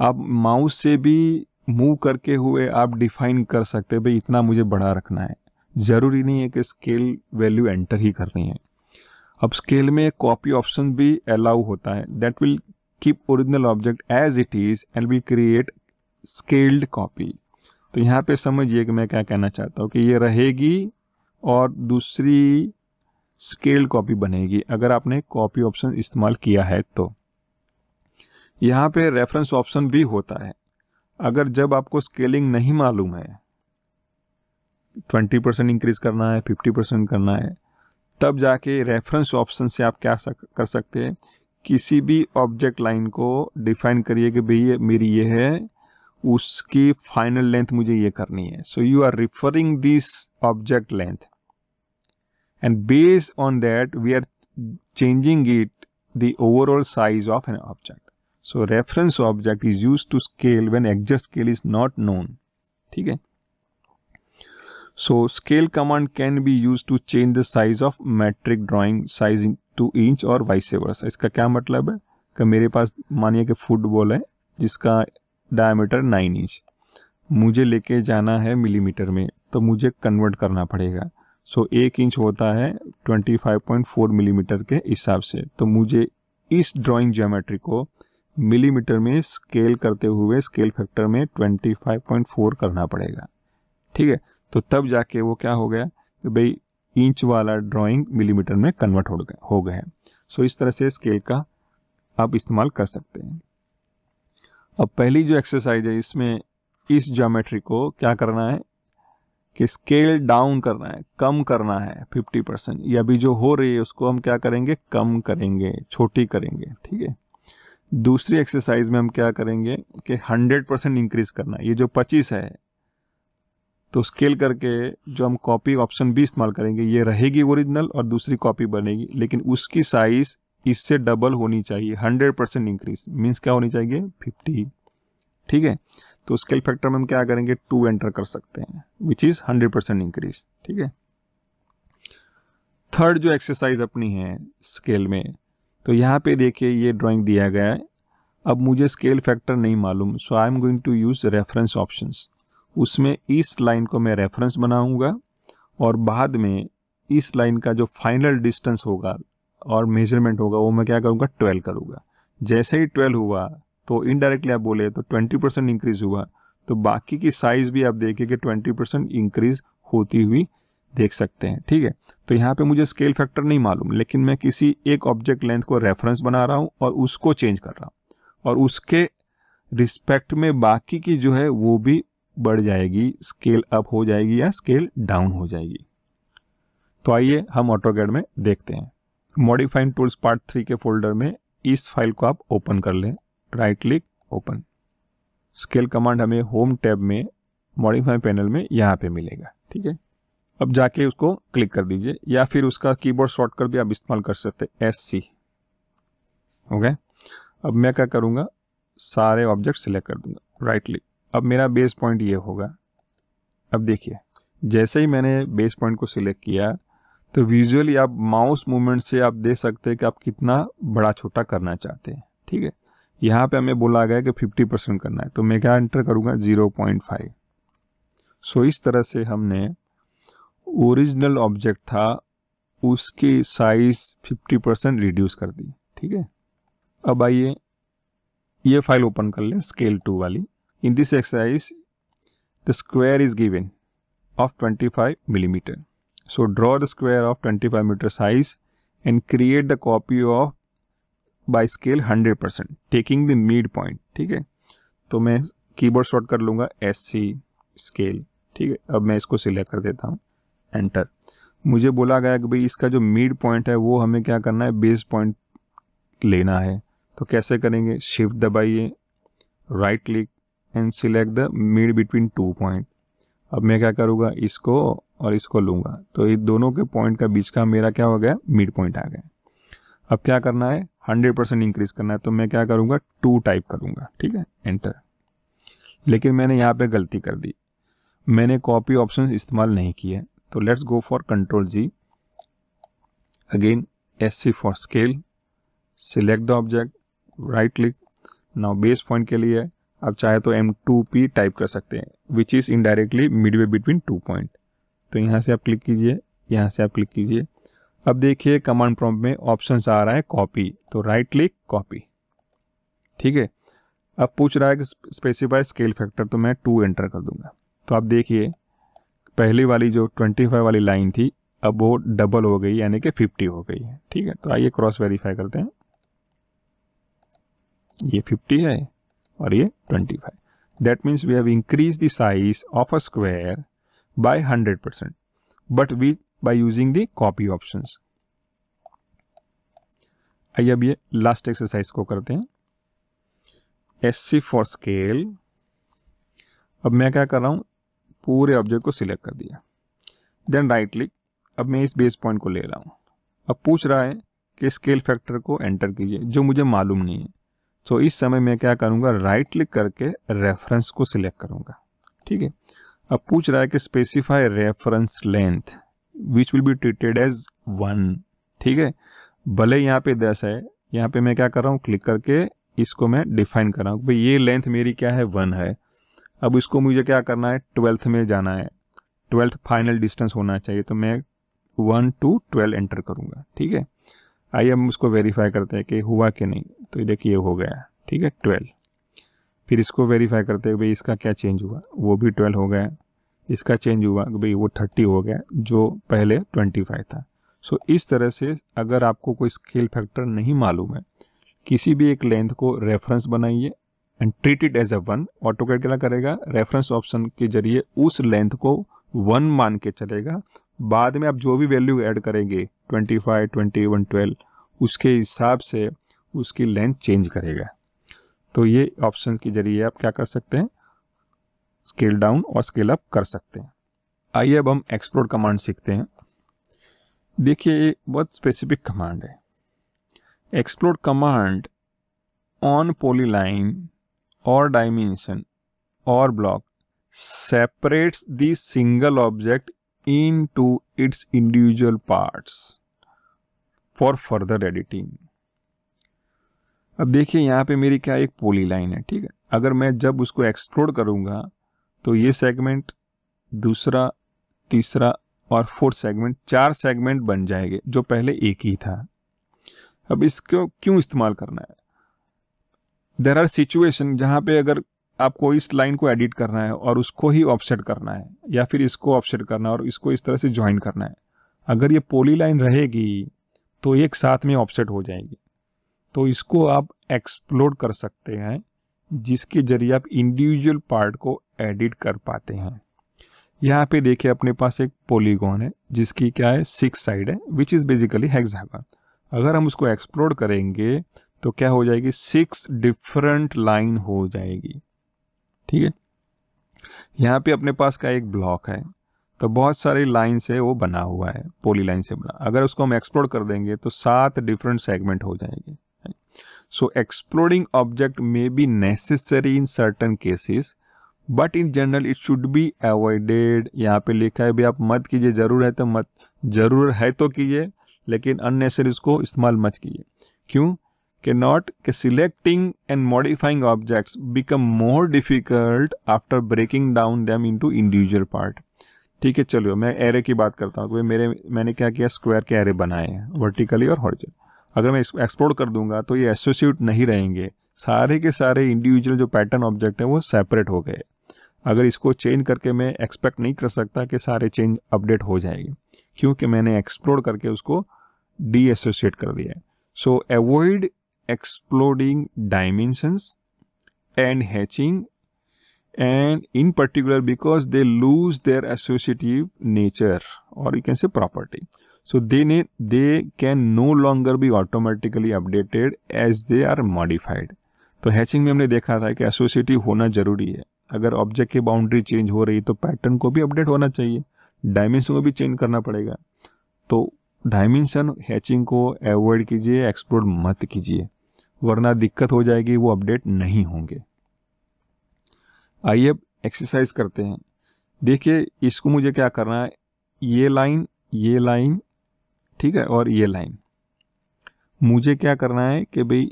आप माउस से भी मूव करके हुए आप डिफाइन कर सकते हैं भाई इतना मुझे बड़ा रखना है ज़रूरी नहीं है कि स्केल वैल्यू एंटर ही करनी है अब स्केल में कॉपी ऑप्शन भी अलाउ होता है that will keep original object as it is and will create scaled copy तो यहाँ पे समझिए कि मैं क्या कहना चाहता हूँ कि ये रहेगी और दूसरी स्केल्ड कॉपी बनेगी अगर आपने कॉपी ऑप्शन इस्तेमाल किया है तो यहाँ पे रेफरेंस ऑप्शन भी होता है अगर जब आपको स्केलिंग नहीं मालूम है ट्वेंटी परसेंट इंक्रीज करना है फिफ्टी परसेंट करना है तब जाके रेफरेंस ऑप्शन से आप क्या सक, कर सकते हैं किसी भी ऑब्जेक्ट लाइन को डिफाइन करिए कि भई मेरी ये है उसकी फाइनल लेंथ मुझे ये करनी है so you are referring this object length and based on that we are changing it the overall size of an object. So reference object is used to scale when exact scale is not known. theek hai So scale command can be used to change the size of metric drawing size in to inch or vice versa. iska kya matlab hai ki mere paas maniye ki football hai jiska diameter 9 inch मुझे लेके जाना है मिलीमीटर में तो मुझे कन्वर्ट करना पड़ेगा सो एक इंच होता है 25.4 मिलीमीटर के हिसाब से तो मुझे इस ड्राइंग ज्योमेट्री को मिलीमीटर में स्केल करते हुए स्केल फैक्टर में 25.4 करना पड़ेगा ठीक है तो तब जाके वो क्या हो गया तो भाई इंच वाला ड्राइंग मिलीमीटर में कन्वर्ट हो गया हो गया सो इस तरह से स्केल का आप इस्तेमाल कर सकते हैं अब पहली जो एक्सरसाइज है इसमें इस ज्योमेट्री को क्या करना है कि स्केल डाउन करना है कम करना है 50 परसेंट या अभी जो हो रही है उसको हम क्या करेंगे कम करेंगे छोटी करेंगे ठीक है दूसरी एक्सरसाइज में हम क्या करेंगे कि 100 परसेंट इंक्रीज करना है ये जो 25 है तो स्केल करके जो हम कॉपी ऑप्शन बी इस्तेमाल करेंगे ये रहेगी ओरिजिनल और दूसरी कॉपी बनेगी लेकिन उसकी साइज इससे डबल होनी चाहिए हंड्रेड परसेंट इंक्रीज मीन्स क्या होनी चाहिए फिफ्टी ठीक है तो स्केल फैक्टर में हम क्या करेंगे टू एंटर कर सकते हैं which is hundred percent increase ठीक है थर्ड जो एक्सरसाइज अपनी है स्केल में तो यहाँ पे देखिए ये ड्राइंग दिया गया है अब मुझे स्केल फैक्टर नहीं मालूम so I am going to use reference options उसमें इस लाइन को मैं रेफरेंस बनाऊंगा और बाद में इस लाइन का जो फाइनल डिस्टेंस होगा और मेजरमेंट होगा वो मैं क्या करूँगा ट्वेल्व करूँगा जैसे ही ट्वेल्व हुआ तो इनडायरेक्टली आप बोले तो ट्वेंटी परसेंट इंक्रीज हुआ तो बाकी की साइज भी आप देखिए कि ट्वेंटी परसेंट इंक्रीज होती हुई देख सकते हैं ठीक है तो यहाँ पे मुझे स्केल फैक्टर नहीं मालूम लेकिन मैं किसी एक ऑब्जेक्ट लेंथ को रेफरेंस बना रहा हूँ और उसको चेंज कर रहा हूँ और उसके रिस्पेक्ट में बाकी की जो है वो भी बढ़ जाएगी स्केल अप हो जाएगी या स्केल डाउन हो जाएगी तो आइए हम ऑटोकैड में देखते हैं मॉडिफाइंग टूल्स पार्ट थ्री के फोल्डर में इस फाइल को आप ओपन कर लें right click open scale command हमें होम टैब में मॉडिफाई पैनल में यहाँ पे मिलेगा ठीक है अब जाके उसको क्लिक कर दीजिए या फिर उसका कीबोर्ड शॉर्टकट भी आप इस्तेमाल कर सकते हैं एस सी ओके अब मैं क्या करूँगा सारे ऑब्जेक्ट सिलेक्ट कर दूंगा राइट क्लिक अब मेरा बेस पॉइंट ये होगा अब देखिए जैसे ही मैंने बेस पॉइंट को सिलेक्ट किया तो विजुअली आप माउस मूवमेंट से आप देख सकते हैं कि आप कितना बड़ा छोटा करना चाहते हैं ठीक है यहाँ पे हमें बोला गया कि 50 परसेंट करना है तो मैं क्या एंटर करूँगा 0.5 सो इस तरह से हमने ओरिजिनल ऑब्जेक्ट था उसकी साइज 50 परसेंट रिड्यूस कर दी ठीक है अब आइए ये फाइल ओपन कर लें स्केल टू वाली in this exercise the square is given of 25 millimeter so draw the square of 25 meter size and create the copy of by scale hundred percent taking the mid point ठीक है तो मैं कीबोर्ड शॉर्ट कर लूँगा एस सी स्केल ठीक है अब मैं इसको सिलेक्ट कर देता हूँ एंटर मुझे बोला गया कि भाई इसका जो मिड पॉइंट है वो हमें क्या करना है बेस पॉइंट लेना है तो कैसे करेंगे शिफ्ट दबाइए right click and select the mid between two point अब मैं क्या करूँगा इसको और इसको लूँगा तो ये दोनों के पॉइंट का बीच का मेरा क्या हो गया मिड पॉइंट आ गया अब क्या करना है हंड्रेड परसेंट इंक्रीज करना है तो मैं क्या करूँगा टू टाइप करूँगा ठीक है एंटर लेकिन मैंने यहाँ पे गलती कर दी मैंने कॉपी ऑप्शन इस्तेमाल नहीं किए तो let's go for control G again S C for scale select the object right click now base point के लिए आप चाहे तो एम टू पी टाइप कर सकते हैं which is indirectly midway between two point तो यहाँ से आप क्लिक कीजिए यहाँ से आप क्लिक कीजिए अब देखिए कमांड प्रॉम्प्ट में ऑप्शंस आ रहा है कॉपी तो राइट क्लिक कॉपी ठीक है अब पूछ रहा है कि स्पेसिफाई स्केल फैक्टर तो मैं टू एंटर कर दूंगा तो आप देखिए पहली वाली जो 25 वाली लाइन थी अब वो डबल हो गई यानी कि 50 हो गई है ठीक है तो आइए क्रॉस वेरीफाई करते हैं ये 50 है और ये 25 that means we have increase the size of a square by 100 percent but we by using the copy options. आइए अब ये लास्ट एक्सरसाइज को करते हैं एस सी फॉर स्केल अब मैं क्या कर रहा हूँ पूरे ऑब्जेक्ट को सिलेक्ट कर दिया देन राइट क्लिक अब मैं इस बेस पॉइंट को ले रहा हूँ अब पूछ रहा है कि स्केल फैक्टर को एंटर कीजिए जो मुझे मालूम नहीं है तो इस समय मैं क्या करूँगा राइट क्लिक करके रेफरेंस को सिलेक्ट करूँगा ठीक है अब पूछ रहा है कि specify reference length which will be treated as one ठीक है भले यहाँ पे दस है यहाँ पे मैं क्या कर रहा हूँ क्लिक करके इसको मैं डिफाइन कर रहा हूँ भाई ये लेंथ मेरी क्या है वन है अब इसको मुझे क्या करना है ट्वेल्थ में जाना है ट्वेल्थ फाइनल डिस्टेंस होना चाहिए तो मैं वन टू ट्वेल्व एंटर करूँगा ठीक है आइए हम उसको वेरीफाई करते हैं कि हुआ कि नहीं तो देखिए हो गया ठीक है ट्वेल्व फिर इसको वेरीफाई करते भाई इसका क्या चेंज हुआ वो भी ट्वेल्व हो गया इसका चेंज हुआ कि भाई वो थर्टी हो गया जो पहले ट्वेंटी फाइव था सो so, इस तरह से अगर आपको कोई स्केल फैक्टर नहीं मालूम है किसी भी एक लेंथ को रेफरेंस बनाइए and treat it as a one AutoCAD क्या करेगा रेफरेंस ऑप्शन के जरिए उस लेंथ को वन मान के चलेगा बाद में आप जो भी वैल्यू ऐड करेंगे twenty five twenty one twelve उसके हिसाब से उसकी लेंथ चेंज करेगा तो ये ऑप्शन के जरिए आप क्या कर सकते हैं स्केल डाउन और स्केल अप कर सकते हैं आइए अब हम एक्सप्लोर कमांड सीखते हैं देखिए ये बहुत स्पेसिफिक कमांड है एक्सप्लोर कमांड ऑन पोलीलाइन और डायमेंशन और block separates the single object into its individual parts for further editing अब देखिए यहाँ पे मेरी क्या एक पोली लाइन है ठीक है अगर मैं जब उसको एक्सप्लोर करूँगा तो ये सेगमेंट दूसरा तीसरा और फोर्थ सेगमेंट चार सेगमेंट बन जाएंगे जो पहले एक ही था अब इसको क्यों इस्तेमाल करना है देर आर सिचुएशन जहां पे अगर आपको इस लाइन को एडिट करना है और उसको ही ऑफसेट करना है या फिर इसको ऑफसेट करना है और इसको इस तरह से ज्वाइन करना है अगर ये पोली लाइन रहेगी तो एक साथ में ऑफसेट हो जाएगी तो इसको आप एक्सप्लोर कर सकते हैं जिसके जरिए आप इंडिविजुअल पार्ट को एडिट कर पाते हैं यहाँ पे देखिए अपने पास एक पोलीगॉन है जिसकी क्या है सिक्स साइड है विच इज़ बेसिकली हेक्सागन अगर हम उसको एक्सप्लोर करेंगे तो क्या हो जाएगी सिक्स डिफरेंट लाइन हो जाएगी ठीक है यहाँ पे अपने पास का एक ब्लॉक है तो बहुत सारी लाइन से वो बना हुआ है पोली लाइन से बना अगर उसको हम एक्सप्लोर कर देंगे तो सात डिफरेंट सेगमेंट हो जाएंगे so exploring object may be necessary in certain cases but in general it should be avoided यहाँ पे लिखा है भी आप मत कीजिए ज़रूर है तो मत ज़रूर है तो कीजिए लेकिन अननेसरी उसको इस्तेमाल मत कीजिए क्यों के नॉट के selecting and modifying objects become more difficult after breaking down them into individual part ठीक है चलो मैं एरे की बात करता हूँ मेरे मैंने क्या किया स्क्वायर के एरे बनाए हैं वर्टिकली और हॉर्जन अगर मैं एक्सप्लोर कर दूंगा तो ये एसोसिएट नहीं रहेंगे सारे के सारे इंडिविजुअल जो पैटर्न ऑब्जेक्ट है वो सेपरेट हो गए अगर इसको चेंज करके मैं एक्सपेक्ट नहीं कर सकता कि सारे चेंज अपडेट हो जाएंगे क्योंकि मैंने एक्सप्लोर करके उसको डी एसोसिएट कर दिया है so avoid exploring dimensions and hatching and in particular because they lose their associative nature और you can say property so they they can no longer be automatically updated as they are modified तो हैचिंग में हमने देखा था कि एसोसिएटिव होना जरूरी है अगर ऑब्जेक्ट की बाउंड्री चेंज हो रही है तो पैटर्न को भी अपडेट होना चाहिए डायमेंशन को भी चेंज करना पड़ेगा तो डायमेंशन हैचिंग को अवॉइड कीजिए एक्सप्लोर मत कीजिए वरना दिक्कत हो जाएगी वो अपडेट नहीं होंगे आइए अब एक्सरसाइज करते हैं देखिए इसको मुझे क्या करना है ये लाइन ये लाइन ठीक है और ये लाइन मुझे क्या करना है कि भाई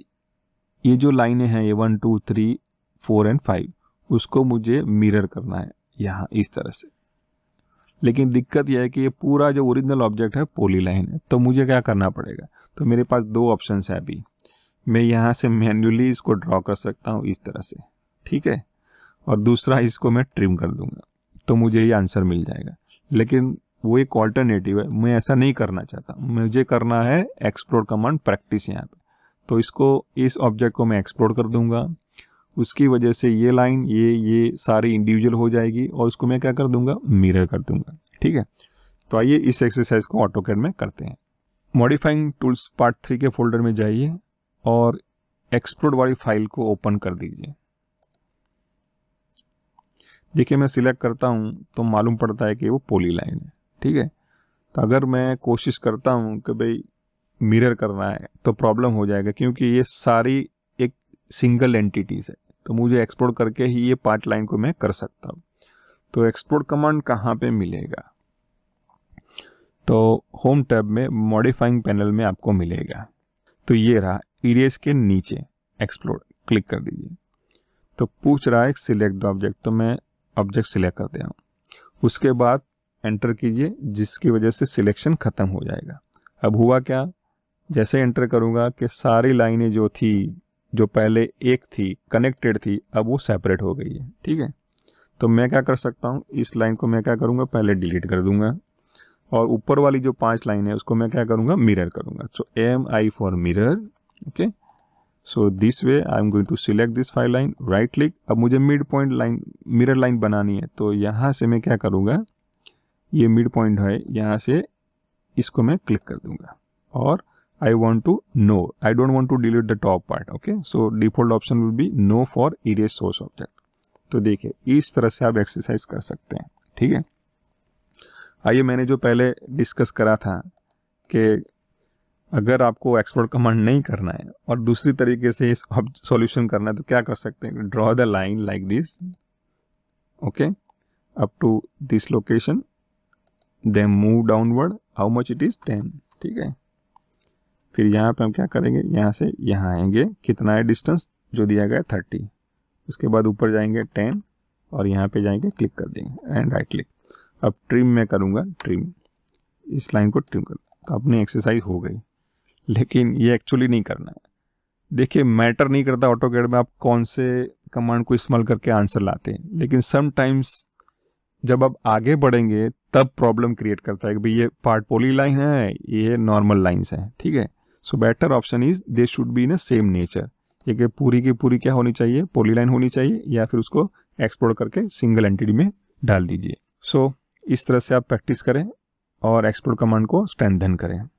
ये जो लाइनें हैं ये one two three four and five उसको मुझे मिरर करना है यहाँ इस तरह से लेकिन दिक्कत यह है कि ये पूरा जो ओरिजिनल ऑब्जेक्ट है पोली लाइन है तो मुझे क्या करना पड़ेगा तो मेरे पास दो ऑप्शन है अभी मैं यहाँ से मैन्युअली इसको ड्रॉ कर सकता हूँ इस तरह से ठीक है और दूसरा इसको मैं ट्रिम कर दूंगा तो मुझे ये आंसर मिल जाएगा लेकिन वो एक ऑल्टरनेटिव है मैं ऐसा नहीं करना चाहता मुझे करना है एक्सप्लोर कमांड प्रैक्टिस यहाँ पे तो इसको इस ऑब्जेक्ट को मैं एक्सप्लोर कर दूंगा उसकी वजह से ये लाइन ये ये सारी इंडिविजुअल हो जाएगी और उसको मैं क्या कर दूंगा मिरर कर दूंगा ठीक है तो आइए इस एक्सरसाइज को ऑटो में करते हैं मॉडिफाइंग टूल्स पार्ट थ्री के फोल्डर में जाइए और एक्सप्लोर वाली फाइल को ओपन कर दीजिए देखिए मैं सिलेक्ट करता हूँ तो मालूम पड़ता है कि वो पोली लाइन है ठीक है तो अगर मैं कोशिश करता हूँ कि भाई मिरर करना है तो प्रॉब्लम हो जाएगा क्योंकि ये सारी एक सिंगल एंटिटीज़ है तो मुझे एक्सप्लोर करके ही ये पार्ट लाइन को मैं कर सकता हूँ तो एक्सपोर्ट कमांड कहाँ पे मिलेगा तो होम टैब में मॉडिफाइंग पैनल में आपको मिलेगा तो ये रहा ईडीएस के नीचे एक्सप्लोर क्लिक कर दीजिए तो पूछ रहा है सिलेक्ट ऑब्जेक्ट तो मैं ऑब्जेक्ट सिलेक्ट कर दिया उसके बाद एंटर कीजिए जिसकी वजह से सिलेक्शन ख़त्म हो जाएगा अब हुआ क्या जैसे एंटर करूँगा कि सारी लाइनें जो थी जो पहले एक थी कनेक्टेड थी अब वो सेपरेट हो गई है ठीक है तो मैं क्या कर सकता हूँ इस लाइन को मैं क्या करूँगा पहले डिलीट कर दूँगा और ऊपर वाली जो पांच लाइन है उसको मैं क्या करूँगा मिरर करूँगा so M I for mirror okay so this way I am going to select this five line right click अब मुझे mid point line mirror line बनानी है तो यहाँ से मैं क्या करूँगा ये मिड पॉइंट है यहाँ से इसको मैं क्लिक कर दूँगा और I want to know. I don't want to delete the top part. Okay. So default option will be no for erase source object. तो देखिए इस तरह से आप एक्सरसाइज कर सकते हैं ठीक है आइए मैंने जो पहले डिस्कस करा था कि अगर आपको एक्सपोर्ट कमांड नहीं करना है और दूसरी तरीके से इस सॉल्यूशन करना है तो क्या कर सकते हैं draw the line like this okay up to this location they move downward how much it is ten ठीक है फिर यहाँ पे हम क्या करेंगे यहाँ से यहाँ आएंगे कितना है डिस्टेंस जो दिया गया है थर्टी उसके बाद ऊपर जाएंगे टेन और यहाँ पे जाएंगे क्लिक कर देंगे एंड राइट क्लिक अब ट्रिम में करूँगा ट्रिम इस लाइन को ट्रिम कर तो अपनी एक्सरसाइज हो गई लेकिन ये एक्चुअली नहीं करना है देखिए मैटर नहीं करता ऑटो कैड में आप कौन से कमांड को इस्तेमाल करके आंसर लाते हैं लेकिन समटाइम्स जब आप आगे बढ़ेंगे तब प्रॉब्लम क्रिएट करता है कि भाई ये पार्ट पोली लाइन है ये नॉर्मल लाइन्स हैं ठीक है so better option is they should be in a same nature एक पूरी की पूरी क्या होनी चाहिए पोलीलाइन होनी चाहिए या फिर उसको एक्सप्लोर करके सिंगल एंटिटी में डाल दीजिए सो so, इस तरह से आप प्रैक्टिस करें और एक्सप्लोर कमांड को स्ट्रेंथन करें